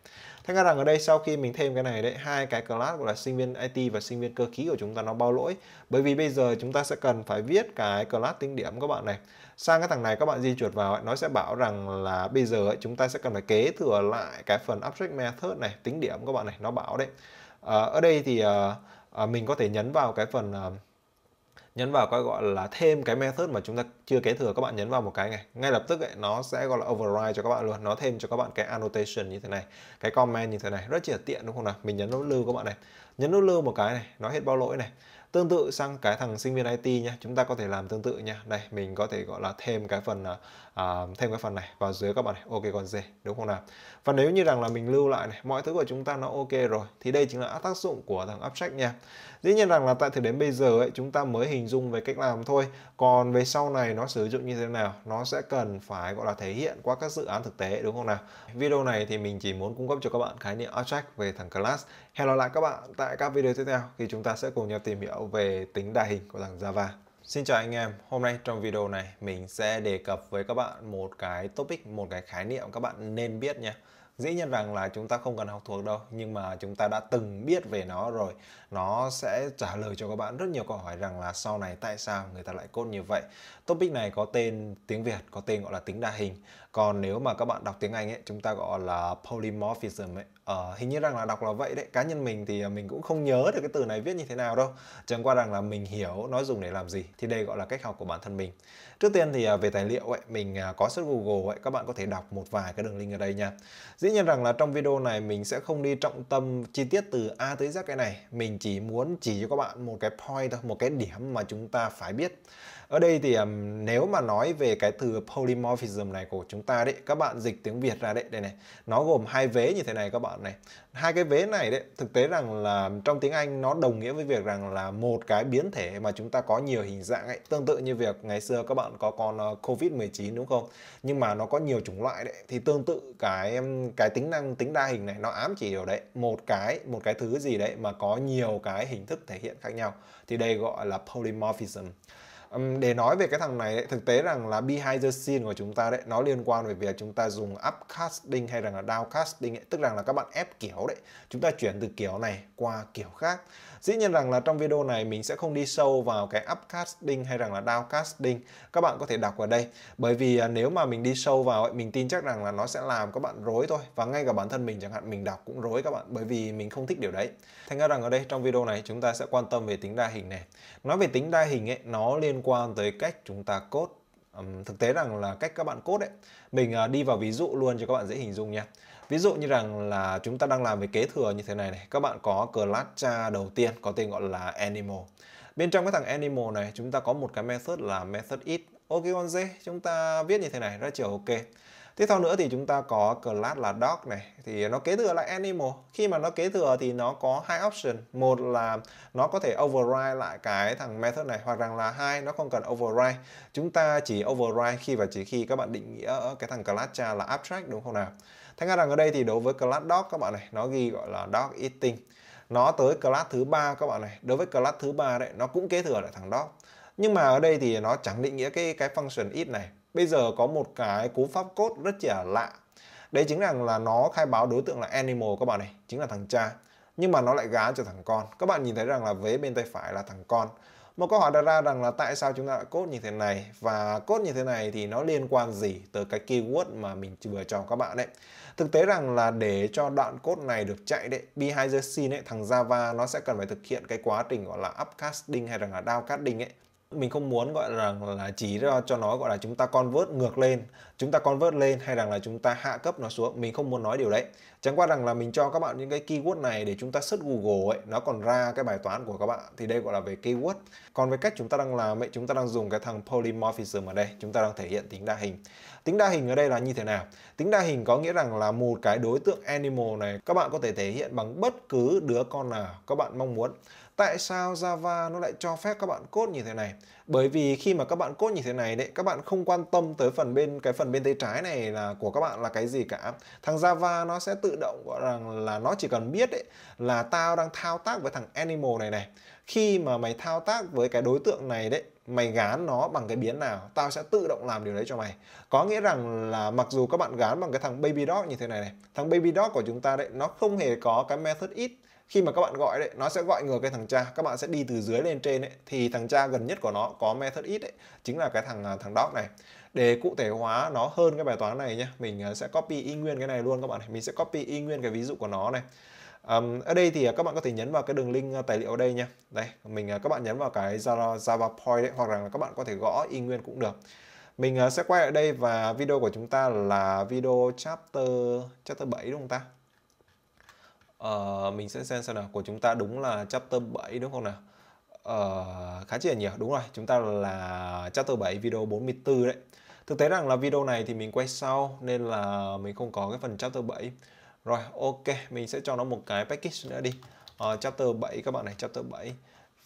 Speaker 1: Thế ra rằng ở đây sau khi mình thêm cái này đấy, hai cái class gọi là sinh viên IT và sinh viên cơ khí của chúng ta nó bao lỗi. Bởi vì bây giờ chúng ta sẽ cần phải viết cái class tính điểm các bạn này. Sang cái thằng này các bạn di chuột vào ấy, nó sẽ bảo rằng là bây giờ ấy, chúng ta sẽ cần phải kế thừa lại cái phần abstract method này, tính điểm các bạn này, nó bảo đấy. Ờ, ở đây thì ờ, ờ, mình có thể nhấn vào cái phần nhấn vào cái gọi là thêm cái method mà chúng ta chưa kế thừa các bạn nhấn vào một cái này ngay lập tức ấy, nó sẽ gọi là override cho các bạn luôn nó thêm cho các bạn cái annotation như thế này cái comment như thế này rất chỉ là tiện đúng không nào mình nhấn nút lưu các bạn này nhấn nút lưu một cái này nó hết bao lỗi này tương tự sang cái thằng sinh viên IT nha chúng ta có thể làm tương tự nha đây mình có thể gọi là thêm cái phần uh, thêm cái phần này vào dưới các bạn này ok còn gì đúng không nào và nếu như rằng là mình lưu lại này mọi thứ của chúng ta nó ok rồi thì đây chính là tác dụng của thằng abstract nha dĩ nhiên rằng là tại thời điểm bây giờ ấy chúng ta mới hình dung về cách làm thôi còn về sau này nó sử dụng như thế nào nó sẽ cần phải gọi là thể hiện qua các dự án thực tế đúng không nào video này thì mình chỉ muốn cung cấp cho các bạn khái niệm abstract về thằng class Hẹn gặp lại các bạn tại các video tiếp theo khi chúng ta sẽ cùng nhau tìm hiểu về tính đa hình của thằng Java. Xin chào anh em, hôm nay trong video này mình sẽ đề cập với các bạn một cái topic, một cái khái niệm các bạn nên biết nhé. Dĩ nhiên rằng là chúng ta không cần học thuộc đâu, nhưng mà chúng ta đã từng biết về nó rồi. Nó sẽ trả lời cho các bạn rất nhiều câu hỏi rằng là sau này tại sao người ta lại cốt như vậy. Topic này có tên tiếng Việt, có tên gọi là tính đa hình. Còn nếu mà các bạn đọc tiếng Anh ấy, chúng ta gọi là polymorphism ấy Ờ, hình như rằng là đọc là vậy đấy cá nhân mình thì ờ, mình cũng không nhớ được cái từ này viết như thế nào đâu chẳng qua rằng là mình hiểu nó dùng để làm gì thì đây gọi là cách học của bản thân mình trước tiên thì ờ, về tài liệu ấy mình ờ, có search google ấy các bạn có thể đọc một vài cái đường link ở đây nha dĩ nhiên rằng là trong video này mình sẽ không đi trọng tâm chi tiết từ a tới z cái này mình chỉ muốn chỉ cho các bạn một cái point thôi một cái điểm mà chúng ta phải biết ở đây thì um, nếu mà nói về cái từ polymorphism này của chúng ta đấy các bạn dịch tiếng việt ra đấy đây này nó gồm hai vế như thế này các bạn này hai cái vế này đấy thực tế rằng là trong tiếng anh nó đồng nghĩa với việc rằng là một cái biến thể mà chúng ta có nhiều hình dạng ấy tương tự như việc ngày xưa các bạn có con uh, covid 19 đúng không nhưng mà nó có nhiều chủng loại đấy thì tương tự cái cái tính năng tính đa hình này nó ám chỉ điều đấy một cái một cái thứ gì đấy mà có nhiều cái hình thức thể hiện khác nhau thì đây gọi là polymorphism để nói về cái thằng này thực tế rằng là behind the scene của chúng ta đấy nó liên quan về việc chúng ta dùng upcasting hay rằng là downcasting ấy, tức rằng là các bạn ép kiểu đấy chúng ta chuyển từ kiểu này qua kiểu khác Dĩ nhiên rằng là trong video này mình sẽ không đi sâu vào cái upcasting hay rằng là downcasting. Các bạn có thể đọc ở đây. Bởi vì à, nếu mà mình đi sâu vào ấy, mình tin chắc rằng là nó sẽ làm các bạn rối thôi. Và ngay cả bản thân mình chẳng hạn mình đọc cũng rối các bạn bởi vì mình không thích điều đấy. Thành ra rằng ở đây trong video này chúng ta sẽ quan tâm về tính đa hình này. Nói về tính đa hình ấy, nó liên quan tới cách chúng ta code thực tế rằng là cách các bạn cốt ấy mình à, đi vào ví dụ luôn cho các bạn dễ hình dung nha ví dụ như rằng là chúng ta đang làm về kế thừa như thế này này các bạn có class cha đầu tiên có tên gọi là animal bên trong cái thằng animal này chúng ta có một cái method là method it ok con dê chúng ta viết như thế này rất chiều ok tiếp theo nữa thì chúng ta có class là dog này thì nó kế thừa lại animal khi mà nó kế thừa thì nó có hai option một là nó có thể override lại cái thằng method này hoặc rằng là hai nó không cần override chúng ta chỉ override khi và chỉ khi các bạn định nghĩa cái thằng class cha là abstract đúng không nào Thế ra rằng ở đây thì đối với class dog các bạn này nó ghi gọi là dog eating nó tới class thứ ba các bạn này đối với class thứ ba đấy nó cũng kế thừa lại thằng dog nhưng mà ở đây thì nó chẳng định nghĩa cái cái function eat này bây giờ có một cái cú pháp code rất là lạ đấy chính là là nó khai báo đối tượng là animal các bạn này chính là thằng cha nhưng mà nó lại gá cho thằng con các bạn nhìn thấy rằng là vế bên tay phải là thằng con một câu hỏi đặt ra rằng là tại sao chúng ta lại code như thế này và cốt như thế này thì nó liên quan gì tới cái keyword mà mình vừa cho các bạn đấy. Thực tế rằng là để cho đoạn cốt này được chạy đấy, behind the scene ấy, thằng Java nó sẽ cần phải thực hiện cái quá trình gọi là upcasting hay rằng là downcasting ấy mình không muốn gọi là là chỉ cho, nó gọi là chúng ta convert ngược lên chúng ta convert lên hay rằng là chúng ta hạ cấp nó xuống mình không muốn nói điều đấy chẳng qua rằng là mình cho các bạn những cái keyword này để chúng ta search google ấy nó còn ra cái bài toán của các bạn thì đây gọi là về keyword còn về cách chúng ta đang làm ấy chúng ta đang dùng cái thằng polymorphism ở đây chúng ta đang thể hiện tính đa hình tính đa hình ở đây là như thế nào tính đa hình có nghĩa rằng là một cái đối tượng animal này các bạn có thể thể hiện bằng bất cứ đứa con nào các bạn mong muốn Tại sao Java nó lại cho phép các bạn code như thế này? Bởi vì khi mà các bạn code như thế này đấy, các bạn không quan tâm tới phần bên cái phần bên tay trái này là của các bạn là cái gì cả. Thằng Java nó sẽ tự động gọi rằng là nó chỉ cần biết đấy là tao đang thao tác với thằng animal này này. Khi mà mày thao tác với cái đối tượng này đấy mày gán nó bằng cái biến nào tao sẽ tự động làm điều đấy cho mày có nghĩa rằng là mặc dù các bạn gán bằng cái thằng baby dog như thế này này thằng baby dog của chúng ta đấy nó không hề có cái method it khi mà các bạn gọi đấy nó sẽ gọi ngược cái thằng cha các bạn sẽ đi từ dưới lên trên đấy, thì thằng cha gần nhất của nó có method ít ấy chính là cái thằng à, thằng doc này để cụ thể hóa nó hơn cái bài toán này nhé mình à, sẽ copy y nguyên cái này luôn các bạn mình sẽ copy y nguyên cái ví dụ của nó này Um, ở đây thì à, các bạn có thể nhấn vào cái đường link tài liệu ở đây nhé. Đây, mình các bạn nhấn vào cái Java, Java Point đấy hoặc là các bạn có thể gõ y nguyên cũng được. Mình sẽ quay ở đây và video của chúng ta là video chapter chapter 7 đúng không ta? Ờ, mình sẽ xem xem nào của chúng ta đúng là chapter 7 đúng không nào uh, khá chi là nhiều đúng rồi chúng ta là chapter 7 video 44 đấy thực tế rằng là video này thì mình quay sau nên là mình không có cái phần chapter 7 rồi ok mình sẽ cho nó một cái package nữa đi uh, chapter 7 các bạn này chapter 7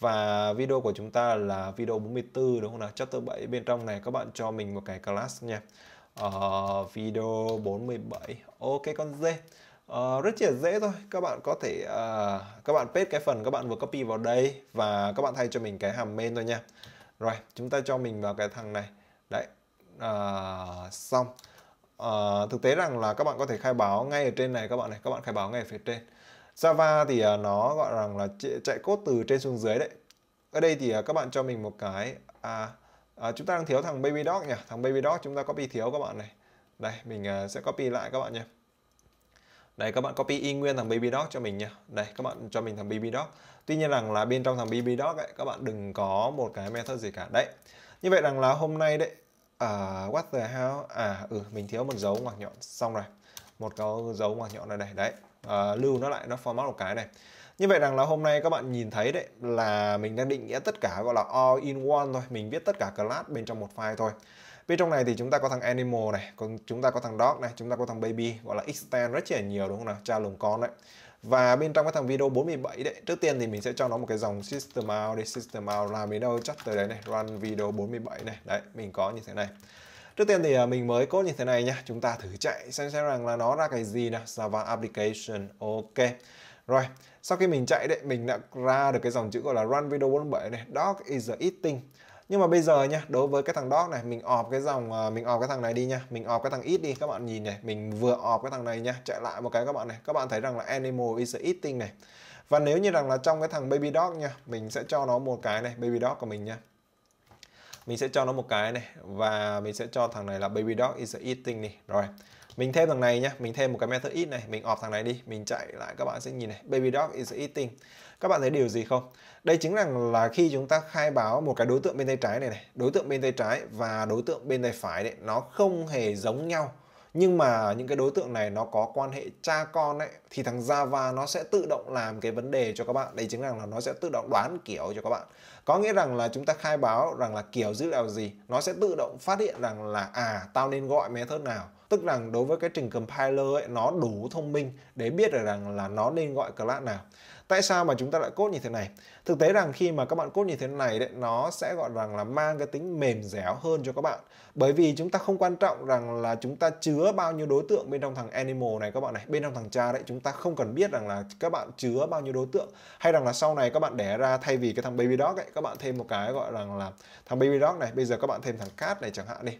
Speaker 1: và video của chúng ta là video 44 đúng không nào chapter 7 bên trong này các bạn cho mình một cái class nha uh, video 47 ok con dê Uh, rất là dễ thôi các bạn có thể uh, các bạn paste cái phần các bạn vừa copy vào đây và các bạn thay cho mình cái hàm main thôi nha rồi chúng ta cho mình vào cái thằng này đấy uh, xong uh, thực tế rằng là các bạn có thể khai báo ngay ở trên này các bạn này các bạn khai báo ngay ở phía trên Java thì uh, nó gọi rằng là chạy cốt từ trên xuống dưới đấy ở đây thì uh, các bạn cho mình một cái à, à, chúng ta đang thiếu thằng baby dog nhỉ thằng baby dog chúng ta copy thiếu các bạn này đây mình uh, sẽ copy lại các bạn nhé đây các bạn copy y nguyên thằng baby dog cho mình nhá, Đây các bạn cho mình thằng baby dog. Tuy nhiên rằng là bên trong thằng baby dog ấy các bạn đừng có một cái method gì cả. Đấy. Như vậy rằng là hôm nay đấy ở à, uh, what the hell à ừ mình thiếu một dấu ngoặc nhọn xong rồi. Một cái dấu ngoặc nhọn này đây. Đấy. Uh, lưu nó lại nó format một cái này. Như vậy rằng là hôm nay các bạn nhìn thấy đấy là mình đang định nghĩa tất cả gọi là all in one thôi, mình viết tất cả class bên trong một file thôi. Bên trong này thì chúng ta có thằng Animal này, chúng ta có thằng Dog này, chúng ta có thằng Baby, gọi là extend rất là nhiều đúng không nào? Cha lùn con đấy. Và bên trong cái thằng video 47 đấy, trước tiên thì mình sẽ cho nó một cái dòng system out đi, system out làm đến đâu chắc tới đấy này, run video 47 này. Đấy, mình có như thế này. Trước tiên thì à, mình mới code như thế này nhá, Chúng ta thử chạy xem xem rằng là nó ra cái gì nào. Java application. Ok. Rồi, sau khi mình chạy đấy, mình đã ra được cái dòng chữ gọi là run video 47 này. Dog is eating nhưng mà bây giờ nha đối với cái thằng dog này mình ọp cái dòng ờ, mình ọp cái thằng này đi nha mình ọp cái thằng ít đi các bạn nhìn này mình vừa ọp cái thằng này nha chạy lại một cái các bạn này các bạn thấy rằng là animal is eating này và nếu như rằng là trong cái thằng baby dog nha mình sẽ cho nó một cái này baby dog của mình nha mình sẽ cho nó một cái này và mình sẽ cho thằng này là baby dog is eating đi rồi mình thêm thằng này nhá mình thêm một cái method it này mình off thằng này đi mình chạy lại các bạn sẽ nhìn này baby dog is eating các bạn thấy điều gì không? Đây chính là là khi chúng ta khai báo một cái đối tượng bên tay trái này này, đối tượng bên tay trái và đối tượng bên tay phải đấy nó không hề giống nhau. Nhưng mà những cái đối tượng này nó có quan hệ cha con ấy thì thằng Java nó sẽ tự động làm cái vấn đề cho các bạn. Đây chính là nó sẽ tự động đoán kiểu cho các bạn. Có nghĩa rằng là chúng ta khai báo rằng là kiểu dữ liệu gì, nó sẽ tự động phát hiện rằng là à tao nên gọi method nào tức rằng đối với cái trình compiler ấy nó đủ thông minh để biết được rằng là nó nên gọi class nào Tại sao mà chúng ta lại cốt như thế này? Thực tế rằng khi mà các bạn cốt như thế này đấy, nó sẽ gọi rằng là mang cái tính mềm dẻo hơn cho các bạn. Bởi vì chúng ta không quan trọng rằng là chúng ta chứa bao nhiêu đối tượng bên trong thằng animal này các bạn này, bên trong thằng cha đấy, chúng ta không cần biết rằng là các bạn chứa bao nhiêu đối tượng hay rằng là sau này các bạn đẻ ra thay vì cái thằng baby dog ấy, các bạn thêm một cái gọi rằng là thằng baby dog này, bây giờ các bạn thêm thằng cat này chẳng hạn đi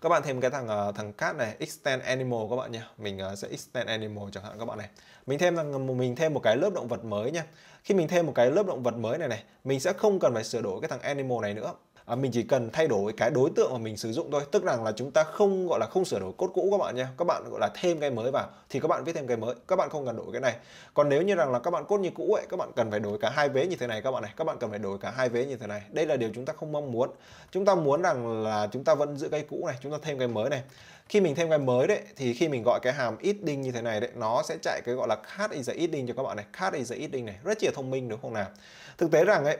Speaker 1: các bạn thêm cái thằng ờ, thằng cat này extend animal các bạn nhé mình ờ, sẽ extend animal chẳng hạn các bạn này mình thêm rằng mình thêm một cái lớp động vật mới nha khi mình thêm một cái lớp động vật mới này này mình sẽ không cần phải sửa đổi cái thằng animal này nữa à, mình chỉ cần thay đổi cái đối tượng mà mình sử dụng thôi tức rằng là chúng ta không gọi là không sửa đổi cốt cũ các bạn nha các bạn gọi là thêm cái mới vào thì các bạn viết thêm cái mới các bạn không cần đổi cái này còn nếu như rằng là các bạn cốt như cũ ấy các bạn cần phải đổi cả hai vế như thế này các bạn này các bạn cần phải đổi cả hai vế như thế này đây là điều chúng ta không mong muốn chúng ta muốn rằng là chúng ta vẫn giữ cái cũ này chúng ta thêm cái mới này khi mình thêm cái mới đấy thì khi mình gọi cái hàm eating như thế này đấy nó sẽ chạy cái gọi là cat is a eating cho các bạn này cat is a eating này rất là thông minh đúng không nào thực tế rằng ấy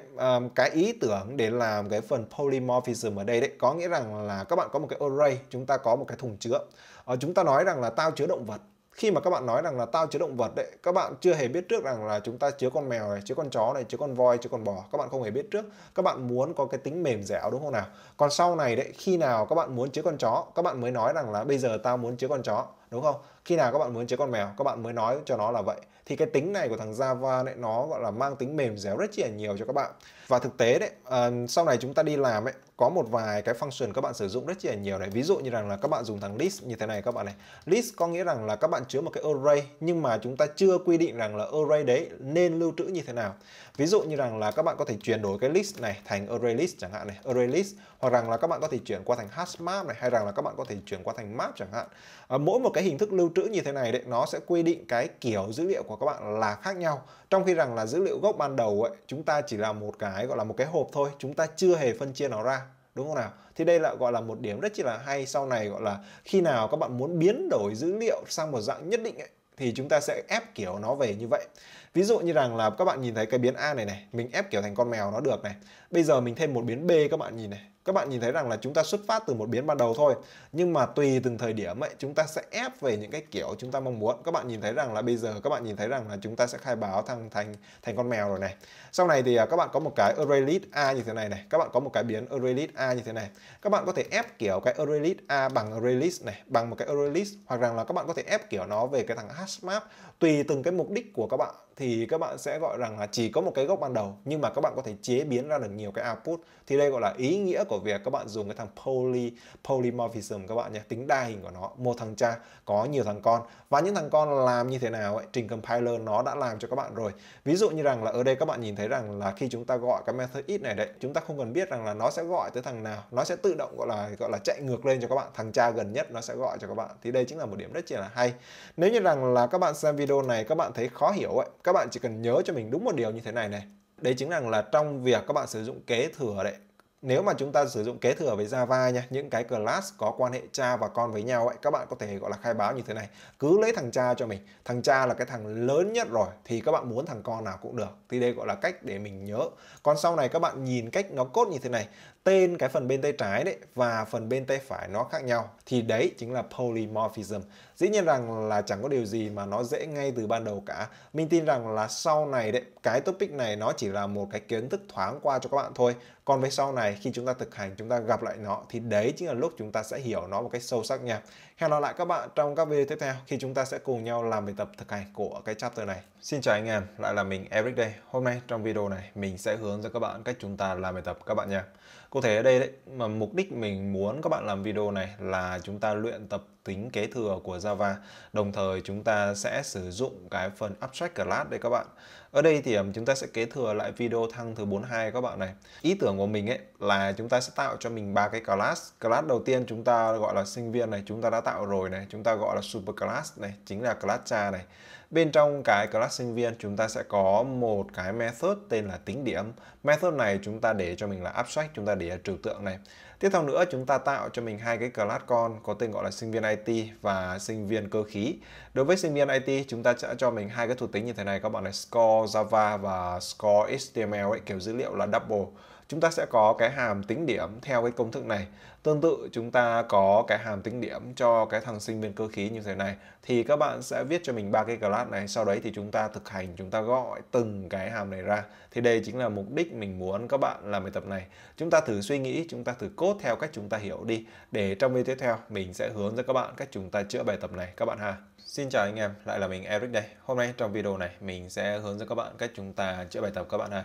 Speaker 1: cái ý tưởng để làm cái phần polymorphism ở đây đấy có nghĩa rằng là các bạn có một cái array chúng ta có một cái thùng chứa ờ, chúng ta nói rằng là tao chứa động vật khi mà các bạn nói rằng là tao chứa động vật đấy các bạn chưa hề biết trước rằng là chúng ta chứa con mèo này chứa con chó này chứa con voi chứa con bò các bạn không hề biết trước các bạn muốn có cái tính mềm dẻo đúng không nào còn sau này đấy khi nào các bạn muốn chứa con chó các bạn mới nói rằng là bây giờ tao muốn chứa con chó đúng không khi nào các bạn muốn chế con mèo các bạn mới nói cho nó là vậy thì cái tính này của thằng Java đấy nó gọi là mang tính mềm dẻo rất là nhiều cho các bạn và thực tế đấy uh, sau này chúng ta đi làm ấy có một vài cái function các bạn sử dụng rất là nhiều này ví dụ như rằng là các bạn dùng thằng list như thế này các bạn này list có nghĩa rằng là các bạn chứa một cái array nhưng mà chúng ta chưa quy định rằng là array đấy nên lưu trữ như thế nào ví dụ như rằng là các bạn có thể chuyển đổi cái list này thành array list chẳng hạn này array list hoặc rằng là các bạn có thể chuyển qua thành hash map này hay rằng là các bạn có thể chuyển qua thành map chẳng hạn uh, mỗi một cái cái hình thức lưu trữ như thế này đấy nó sẽ quy định cái kiểu dữ liệu của các bạn là khác nhau trong khi rằng là dữ liệu gốc ban đầu ấy chúng ta chỉ là một cái gọi là một cái hộp thôi chúng ta chưa hề phân chia nó ra đúng không nào thì đây là gọi là một điểm rất chỉ là hay sau này gọi là khi nào các bạn muốn biến đổi dữ liệu sang một dạng nhất định ấy, thì chúng ta sẽ ép kiểu nó về như vậy ví dụ như rằng là các bạn nhìn thấy cái biến a này này mình ép kiểu thành con mèo nó được này bây giờ mình thêm một biến b các bạn nhìn này các bạn nhìn thấy rằng là chúng ta xuất phát từ một biến ban đầu thôi nhưng mà tùy từng thời điểm ấy chúng ta sẽ ép về những cái kiểu chúng ta mong muốn các bạn nhìn thấy rằng là bây giờ các bạn nhìn thấy rằng là chúng ta sẽ khai báo thành thành thành con mèo rồi này sau này thì à, các bạn có một cái array list a như thế này này các bạn có một cái biến array list a như thế này các bạn có thể ép kiểu cái array list a bằng array list này bằng một cái array list hoặc rằng là các bạn có thể ép kiểu nó về cái thằng hash map tùy từng cái mục đích của các bạn thì các bạn sẽ gọi rằng là chỉ có một cái gốc ban đầu nhưng mà các bạn có thể chế biến ra được nhiều cái output thì đây gọi là ý nghĩa của việc các bạn dùng cái thằng poly polymorphism các bạn nhé tính đa hình của nó một thằng cha có nhiều thằng con và những thằng con làm như thế nào ấy trình compiler nó đã làm cho các bạn rồi ví dụ như rằng là ở đây các bạn nhìn thấy rằng là khi chúng ta gọi cái method it này đấy chúng ta không cần biết rằng là nó sẽ gọi tới thằng nào nó sẽ tự động gọi là gọi là chạy ngược lên cho các bạn thằng cha gần nhất nó sẽ gọi cho các bạn thì đây chính là một điểm rất chỉ là hay nếu như rằng là các bạn xem video này các bạn thấy khó hiểu ấy các bạn chỉ cần nhớ cho mình đúng một điều như thế này này đấy chính rằng là trong việc các bạn sử dụng kế thừa đấy nếu mà chúng ta sử dụng kế thừa với Java nha, những cái class có quan hệ cha và con với nhau ấy, các bạn có thể gọi là khai báo như thế này. Cứ lấy thằng cha cho mình, thằng cha là cái thằng lớn nhất rồi thì các bạn muốn thằng con nào cũng được. Thì đây gọi là cách để mình nhớ. Còn sau này các bạn nhìn cách nó cốt như thế này tên cái phần bên tay trái đấy và phần bên tay phải nó khác nhau thì đấy chính là polymorphism dĩ nhiên rằng là chẳng có điều gì mà nó dễ ngay từ ban đầu cả mình tin rằng là sau này đấy cái topic này nó chỉ là một cái kiến thức thoáng qua cho các bạn thôi còn với sau này khi chúng ta thực hành chúng ta gặp lại nó thì đấy chính là lúc chúng ta sẽ hiểu nó một cách sâu sắc nha hẹn gặp lại các bạn trong các video tiếp theo khi chúng ta sẽ cùng nhau làm bài tập thực hành của cái chapter này xin chào anh em lại là mình Eric đây hôm nay trong video này mình sẽ hướng dẫn các bạn cách chúng ta làm bài tập các bạn nha Cụ thể ở đây đấy, mà mục đích mình muốn các bạn làm video này là chúng ta luyện tập tính kế thừa của Java. Đồng thời chúng ta sẽ sử dụng cái phần abstract class đây các bạn. Ở đây thì chúng ta sẽ kế thừa lại video thăng thứ 42 các bạn này. Ý tưởng của mình ấy là chúng ta sẽ tạo cho mình ba cái class. Class đầu tiên chúng ta gọi là sinh viên này, chúng ta đã tạo rồi này, chúng ta gọi là super class này, chính là class cha này. Bên trong cái class sinh viên chúng ta sẽ có một cái method tên là tính điểm. Method này chúng ta để cho mình là abstract, chúng ta để trừu tượng này. Tiếp theo nữa chúng ta tạo cho mình hai cái class con có tên gọi là sinh viên IT và sinh viên cơ khí. Đối với sinh viên IT chúng ta sẽ cho mình hai cái thuộc tính như thế này các bạn này score Java và score HTML ấy, kiểu dữ liệu là double chúng ta sẽ có cái hàm tính điểm theo cái công thức này. Tương tự chúng ta có cái hàm tính điểm cho cái thằng sinh viên cơ khí như thế này thì các bạn sẽ viết cho mình ba cái class này, sau đấy thì chúng ta thực hành chúng ta gọi từng cái hàm này ra. Thì đây chính là mục đích mình muốn các bạn làm bài tập này. Chúng ta thử suy nghĩ, chúng ta thử cốt theo cách chúng ta hiểu đi để trong video tiếp theo mình sẽ hướng dẫn các bạn cách chúng ta chữa bài tập này các bạn ha. Xin chào anh em, lại là mình Eric đây. Hôm nay trong video này mình sẽ hướng dẫn các bạn cách chúng ta chữa bài tập các bạn ha.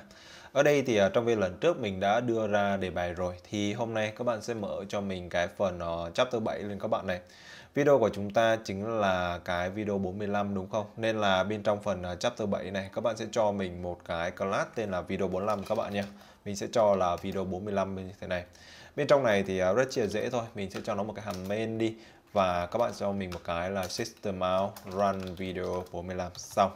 Speaker 1: Ở đây thì à, trong video lần trước mình đã đưa ra đề bài rồi thì hôm nay các bạn sẽ mở cho mình cái phần ờ, chapter 7 lên các bạn này. Video của chúng ta chính là cái video 45 đúng không? Nên là bên trong phần à, chapter 7 này các bạn sẽ cho mình một cái class tên là video 45 các bạn nhé. Mình sẽ cho là video 45 như thế này. Bên trong này thì à, rất chia dễ thôi, mình sẽ cho nó một cái hàm main đi và các bạn cho mình một cái là system out run video 45 xong.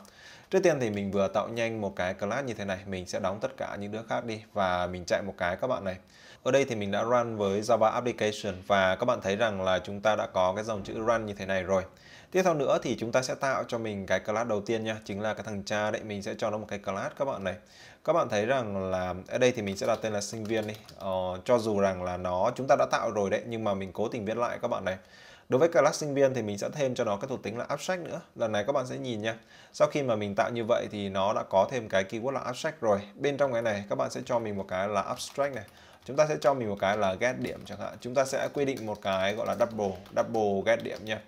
Speaker 1: Trước tiên thì mình vừa tạo nhanh một cái class như thế này, mình sẽ đóng tất cả những đứa khác đi và mình chạy một cái các bạn này. Ở đây thì mình đã run với Java application và các bạn thấy rằng là chúng ta đã có cái dòng chữ run như thế này rồi. Tiếp theo nữa thì chúng ta sẽ tạo cho mình cái class đầu tiên nha, chính là cái thằng cha đấy, mình sẽ cho nó một cái class các bạn này. Các bạn thấy rằng là ở đây thì mình sẽ đặt tên là sinh viên đi. Ờ, cho dù rằng là nó chúng ta đã tạo rồi đấy nhưng mà mình cố tình viết lại các bạn này. Đối với class sinh viên thì mình sẽ thêm cho nó cái thuộc tính là abstract nữa. Lần này các bạn sẽ nhìn nha. Sau khi mà mình tạo như vậy thì nó đã có thêm cái keyword là abstract rồi. Bên trong cái này các bạn sẽ cho mình một cái là abstract này. Chúng ta sẽ cho mình một cái là get điểm chẳng hạn. Chúng ta sẽ quy định một cái gọi là double, double get điểm nha.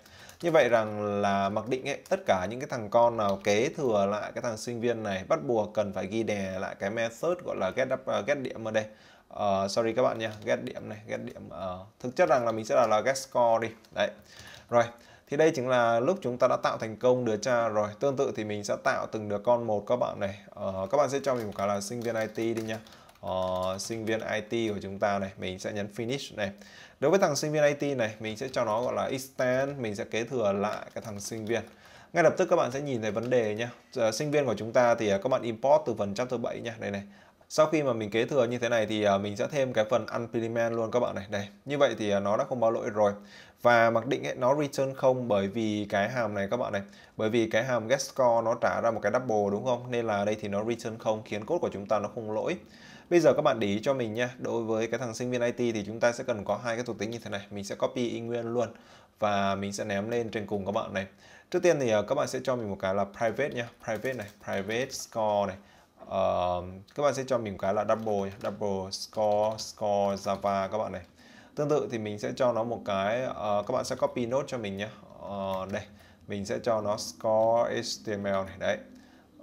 Speaker 1: Như vậy rằng là mặc định ấy, tất cả những cái thằng con nào kế thừa lại cái thằng sinh viên này bắt buộc cần phải ghi đè lại cái method gọi là get, uh, get điểm ở đây uh, sorry các bạn nha get điểm này get điểm uh, thực chất rằng là mình sẽ là, là get score đi đấy rồi thì đây chính là lúc chúng ta đã tạo thành công đứa cha rồi tương tự thì mình sẽ tạo từng đứa con một các bạn này uh, các bạn sẽ cho mình một cái là sinh viên IT đi nha uh, sinh viên IT của chúng ta này mình sẽ nhấn finish này đối với thằng sinh viên IT này mình sẽ cho nó gọi là extend mình sẽ kế thừa lại cái thằng sinh viên ngay lập tức các bạn sẽ nhìn thấy vấn đề nhé uh, sinh viên của chúng ta thì uh, các bạn import từ phần chapter 7 nha đây này sau khi mà mình kế thừa như thế này thì à, mình sẽ thêm cái phần unplement luôn các bạn này đây như vậy thì à, nó đã không báo lỗi rồi và mặc định ấy, nó return không bởi vì cái hàm này các bạn này bởi vì cái hàm get score nó trả ra một cái double đúng không nên là đây thì nó return không khiến cốt của chúng ta nó không lỗi bây giờ các bạn để ý cho mình nha đối với cái thằng sinh viên IT thì chúng ta sẽ cần có hai cái thuộc tính như thế này mình sẽ copy y nguyên luôn và mình sẽ ném lên trên cùng các bạn này trước tiên thì à, các bạn sẽ cho mình một cái là private nha private này private score này các bạn sẽ cho mình cái là double double score score java các bạn này tương tự thì mình sẽ cho nó một cái uh, các bạn sẽ copy nốt cho mình nhé uh, ờ, đây mình sẽ cho nó score html này đấy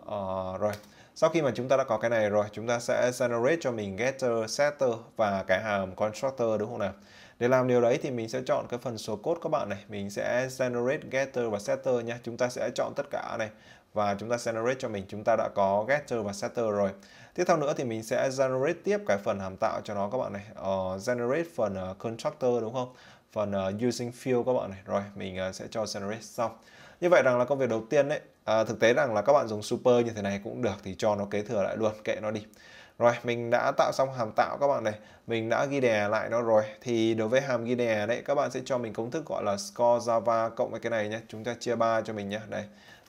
Speaker 1: uh, rồi sau khi mà chúng ta đã có cái này rồi chúng ta sẽ generate cho mình getter setter và cái hàm constructor đúng không nào để làm điều đấy thì mình sẽ chọn cái phần số code các bạn này, mình sẽ generate getter và setter nha. Chúng ta sẽ chọn tất cả này và chúng ta generate cho mình chúng ta đã có getter và setter rồi. Tiếp theo nữa thì mình sẽ generate tiếp cái phần hàm tạo cho nó các bạn này. Uh, generate phần uh, constructor đúng không? Phần uh, using field các bạn này. Rồi, mình uh, sẽ cho generate xong. Như vậy rằng là công việc đầu tiên đấy, à, thực tế rằng là các bạn dùng super như thế này cũng được thì cho nó kế thừa lại luôn, kệ nó đi. Rồi mình đã tạo xong hàm tạo các bạn này, mình đã ghi đè lại nó rồi. Thì đối với hàm ghi đè đấy các bạn sẽ cho mình công thức gọi là score java cộng với cái này nhé. Chúng ta chia 3 cho mình nhé. Đây.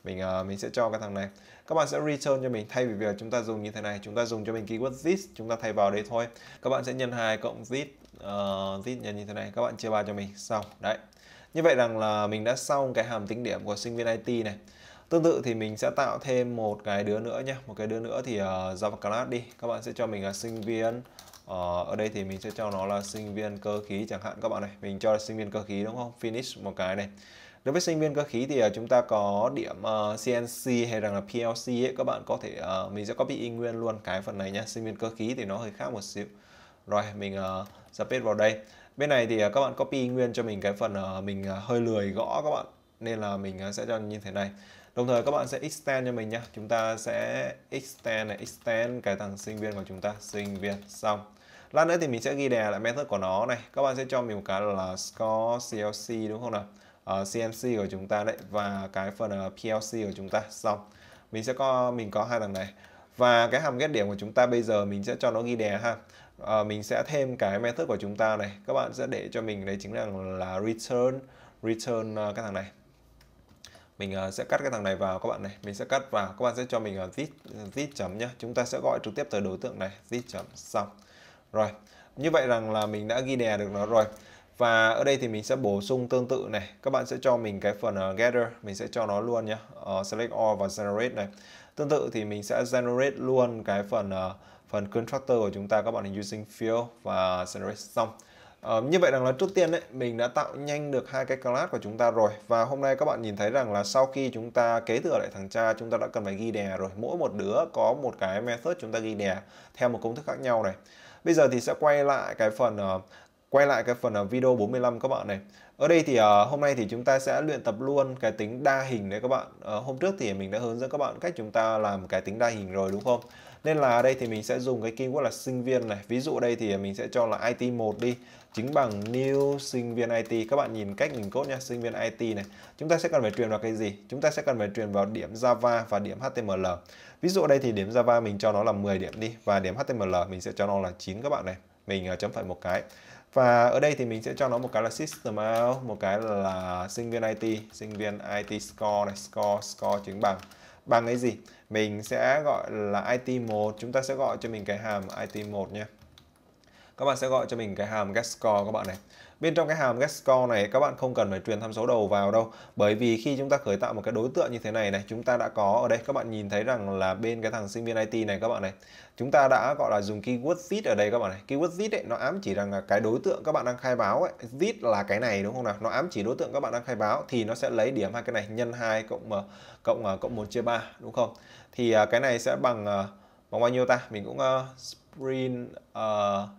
Speaker 1: Mình uh, mình sẽ cho cái thằng này. Các bạn sẽ return cho mình thay vì việc chúng ta dùng như thế này, chúng ta dùng cho mình keyword this, chúng ta thay vào đây thôi. Các bạn sẽ nhân 2 cộng this uh, this nhân như thế này, các bạn chia 3 cho mình. Xong. Đấy. Như vậy rằng là mình đã xong cái hàm tính điểm của sinh viên IT này tương tự thì mình sẽ tạo thêm một cái đứa nữa nhé một cái đứa nữa thì uh, Java class đi các bạn sẽ cho mình là sinh viên uh, ở đây thì mình sẽ cho nó là sinh viên cơ khí chẳng hạn các bạn này mình cho là sinh viên cơ khí đúng không finish một cái này đối với sinh viên cơ khí thì uh, chúng ta có điểm uh, CNC hay rằng là PLC ấy, các bạn có thể uh, mình sẽ copy y nguyên luôn cái phần này nhé sinh viên cơ khí thì nó hơi khác một xíu rồi mình uh, paste vào đây bên này thì uh, các bạn copy nguyên cho mình cái phần uh, mình uh, hơi lười gõ các bạn nên là mình uh, sẽ cho như thế này đồng thời các bạn sẽ extend cho mình nhé chúng ta sẽ extend này extend cái thằng sinh viên của chúng ta sinh viên xong lát nữa thì mình sẽ ghi đè lại method của nó này các bạn sẽ cho mình một cái là score clc đúng không nào uh, ờ, cmc của chúng ta đấy và cái phần uh, ờ, plc của chúng ta xong mình sẽ có mình có hai thằng này và cái hàm ghét điểm của chúng ta bây giờ mình sẽ cho nó ghi đè ha à, mình sẽ thêm cái method của chúng ta này các bạn sẽ để cho mình đấy chính là là return return uh, cái thằng này mình ờ, sẽ cắt cái thằng này vào các bạn này mình sẽ cắt vào các bạn sẽ cho mình ở ờ, zip chấm nhá chúng ta sẽ gọi trực tiếp tới đối tượng này zip chấm xong rồi như vậy rằng là mình đã ghi đè được nó rồi và ở đây thì mình sẽ bổ sung tương tự này các bạn sẽ cho mình cái phần uh, ờ, getter mình sẽ cho nó luôn nhá, uh, select all và generate này tương tự thì mình sẽ generate luôn cái phần uh, phần constructor của chúng ta các bạn using field và generate xong Ờ, như vậy rằng là trước tiên đấy mình đã tạo nhanh được hai cái class của chúng ta rồi và hôm nay các bạn nhìn thấy rằng là sau khi chúng ta kế thừa lại thằng cha chúng ta đã cần phải ghi đè rồi mỗi một đứa có một cái method chúng ta ghi đè theo một công thức khác nhau này bây giờ thì sẽ quay lại cái phần ờ, quay lại cái phần uh, video 45 các bạn này ở đây thì uh, hôm nay thì chúng ta sẽ luyện tập luôn cái tính đa hình đấy các bạn uh, hôm trước thì mình đã hướng dẫn các bạn cách chúng ta làm cái tính đa hình rồi đúng không nên là ở đây thì mình sẽ dùng cái keyword là sinh viên này ví dụ đây thì mình sẽ cho là IT1 đi chính bằng new sinh viên IT các bạn nhìn cách mình cốt nhé sinh viên IT này chúng ta sẽ cần phải truyền vào cái gì chúng ta sẽ cần phải truyền vào điểm Java và điểm HTML ví dụ đây thì điểm Java mình cho nó là 10 điểm đi và điểm HTML mình sẽ cho nó là 9 các bạn này mình à, chấm phải một cái và ở đây thì mình sẽ cho nó một cái là system out một cái là sinh viên IT sinh viên IT score này score score chính bằng bằng cái gì mình sẽ gọi là IT1 chúng ta sẽ gọi cho mình cái hàm IT1 nhé các bạn sẽ gọi cho mình cái hàm getScore các bạn này bên trong cái hàm getScore này các bạn không cần phải truyền tham số đầu vào đâu bởi vì khi chúng ta khởi tạo một cái đối tượng như thế này này chúng ta đã có ở đây các bạn nhìn thấy rằng là bên cái thằng sinh viên IT này các bạn này chúng ta đã gọi là dùng keyword zit ở đây các bạn này keyword zit nó ám chỉ rằng là cái đối tượng các bạn đang khai báo ấy zit là cái này đúng không nào nó ám chỉ đối tượng các bạn đang khai báo thì nó sẽ lấy điểm hai cái này nhân 2 cộng ờ, cộng ờ, cộng 1 chia 3 đúng không thì ờ, cái này sẽ bằng bằng bao nhiêu ta mình cũng print uh,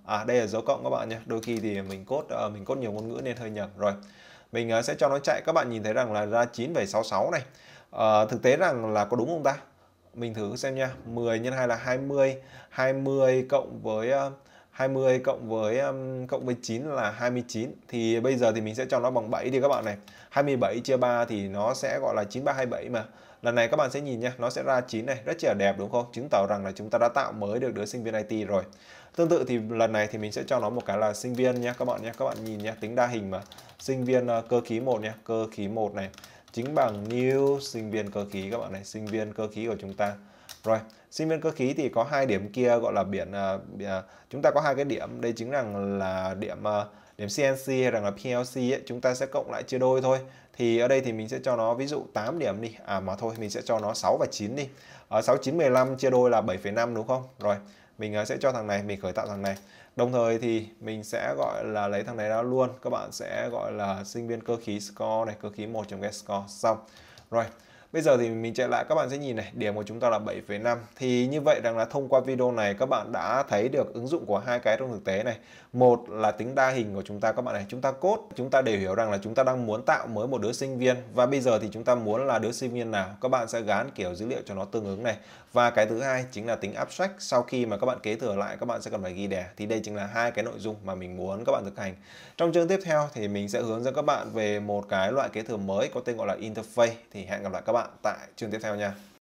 Speaker 1: à đây là dấu cộng các bạn nhé đôi khi thì mình cốt uh, ờ, mình cốt nhiều ngôn ngữ nên hơi nhầm rồi mình uh, sẽ cho nó chạy các bạn nhìn thấy rằng là ra 9,66 này uh, thực tế rằng là có đúng không ta mình thử xem nha 10 nhân 2 là 20 20 cộng với uh, 20 cộng với um, cộng với 9 là 29 thì bây giờ thì mình sẽ cho nó bằng 7 đi các bạn này 27 chia 3 thì nó sẽ gọi là 9327 mà Lần này các bạn sẽ nhìn nha, nó sẽ ra 9 này, rất là đẹp đúng không? Chứng tỏ rằng là chúng ta đã tạo mới được đứa sinh viên IT rồi. Tương tự thì lần này thì mình sẽ cho nó một cái là sinh viên nhé các bạn nhé các bạn nhìn nhé tính đa hình mà. Sinh viên ờ, cơ khí một nhé cơ khí một này chính bằng new sinh viên cơ khí các bạn này, sinh viên cơ khí của chúng ta. Rồi, sinh viên cơ khí thì có hai điểm kia gọi là biển, uh, chúng ta có hai cái điểm, đây chính là là điểm uh, điểm CNC hay rằng là PLC ấy, chúng ta sẽ cộng lại chia đôi thôi thì ở đây thì mình sẽ cho nó ví dụ 8 điểm đi à mà thôi mình sẽ cho nó 6 và 9 đi ở 6 9 15 chia đôi là 7,5 đúng không rồi mình ờ, sẽ cho thằng này mình khởi tạo thằng này đồng thời thì mình sẽ gọi là lấy thằng này ra luôn các bạn sẽ gọi là sinh viên cơ khí score này cơ khí 1 chấm score xong rồi Bây giờ thì mình chạy lại các bạn sẽ nhìn này, điểm của chúng ta là 7,5. Thì như vậy rằng là thông qua video này các bạn đã thấy được ứng dụng của hai cái trong thực tế này. Một là tính đa hình của chúng ta các bạn này, chúng ta cốt, chúng ta đều hiểu rằng là chúng ta đang muốn tạo mới một đứa sinh viên và bây giờ thì chúng ta muốn là đứa sinh viên nào, các bạn sẽ gán kiểu dữ liệu cho nó tương ứng này. Và cái thứ hai chính là tính abstract, sau khi mà các bạn kế thừa lại các bạn sẽ cần phải ghi đè. Thì đây chính là hai cái nội dung mà mình muốn các bạn thực hành. Trong chương tiếp theo thì mình sẽ hướng dẫn các bạn về một cái loại kế thừa mới có tên gọi là interface thì hẹn gặp lại các bạn bạn tại chương tiếp theo nha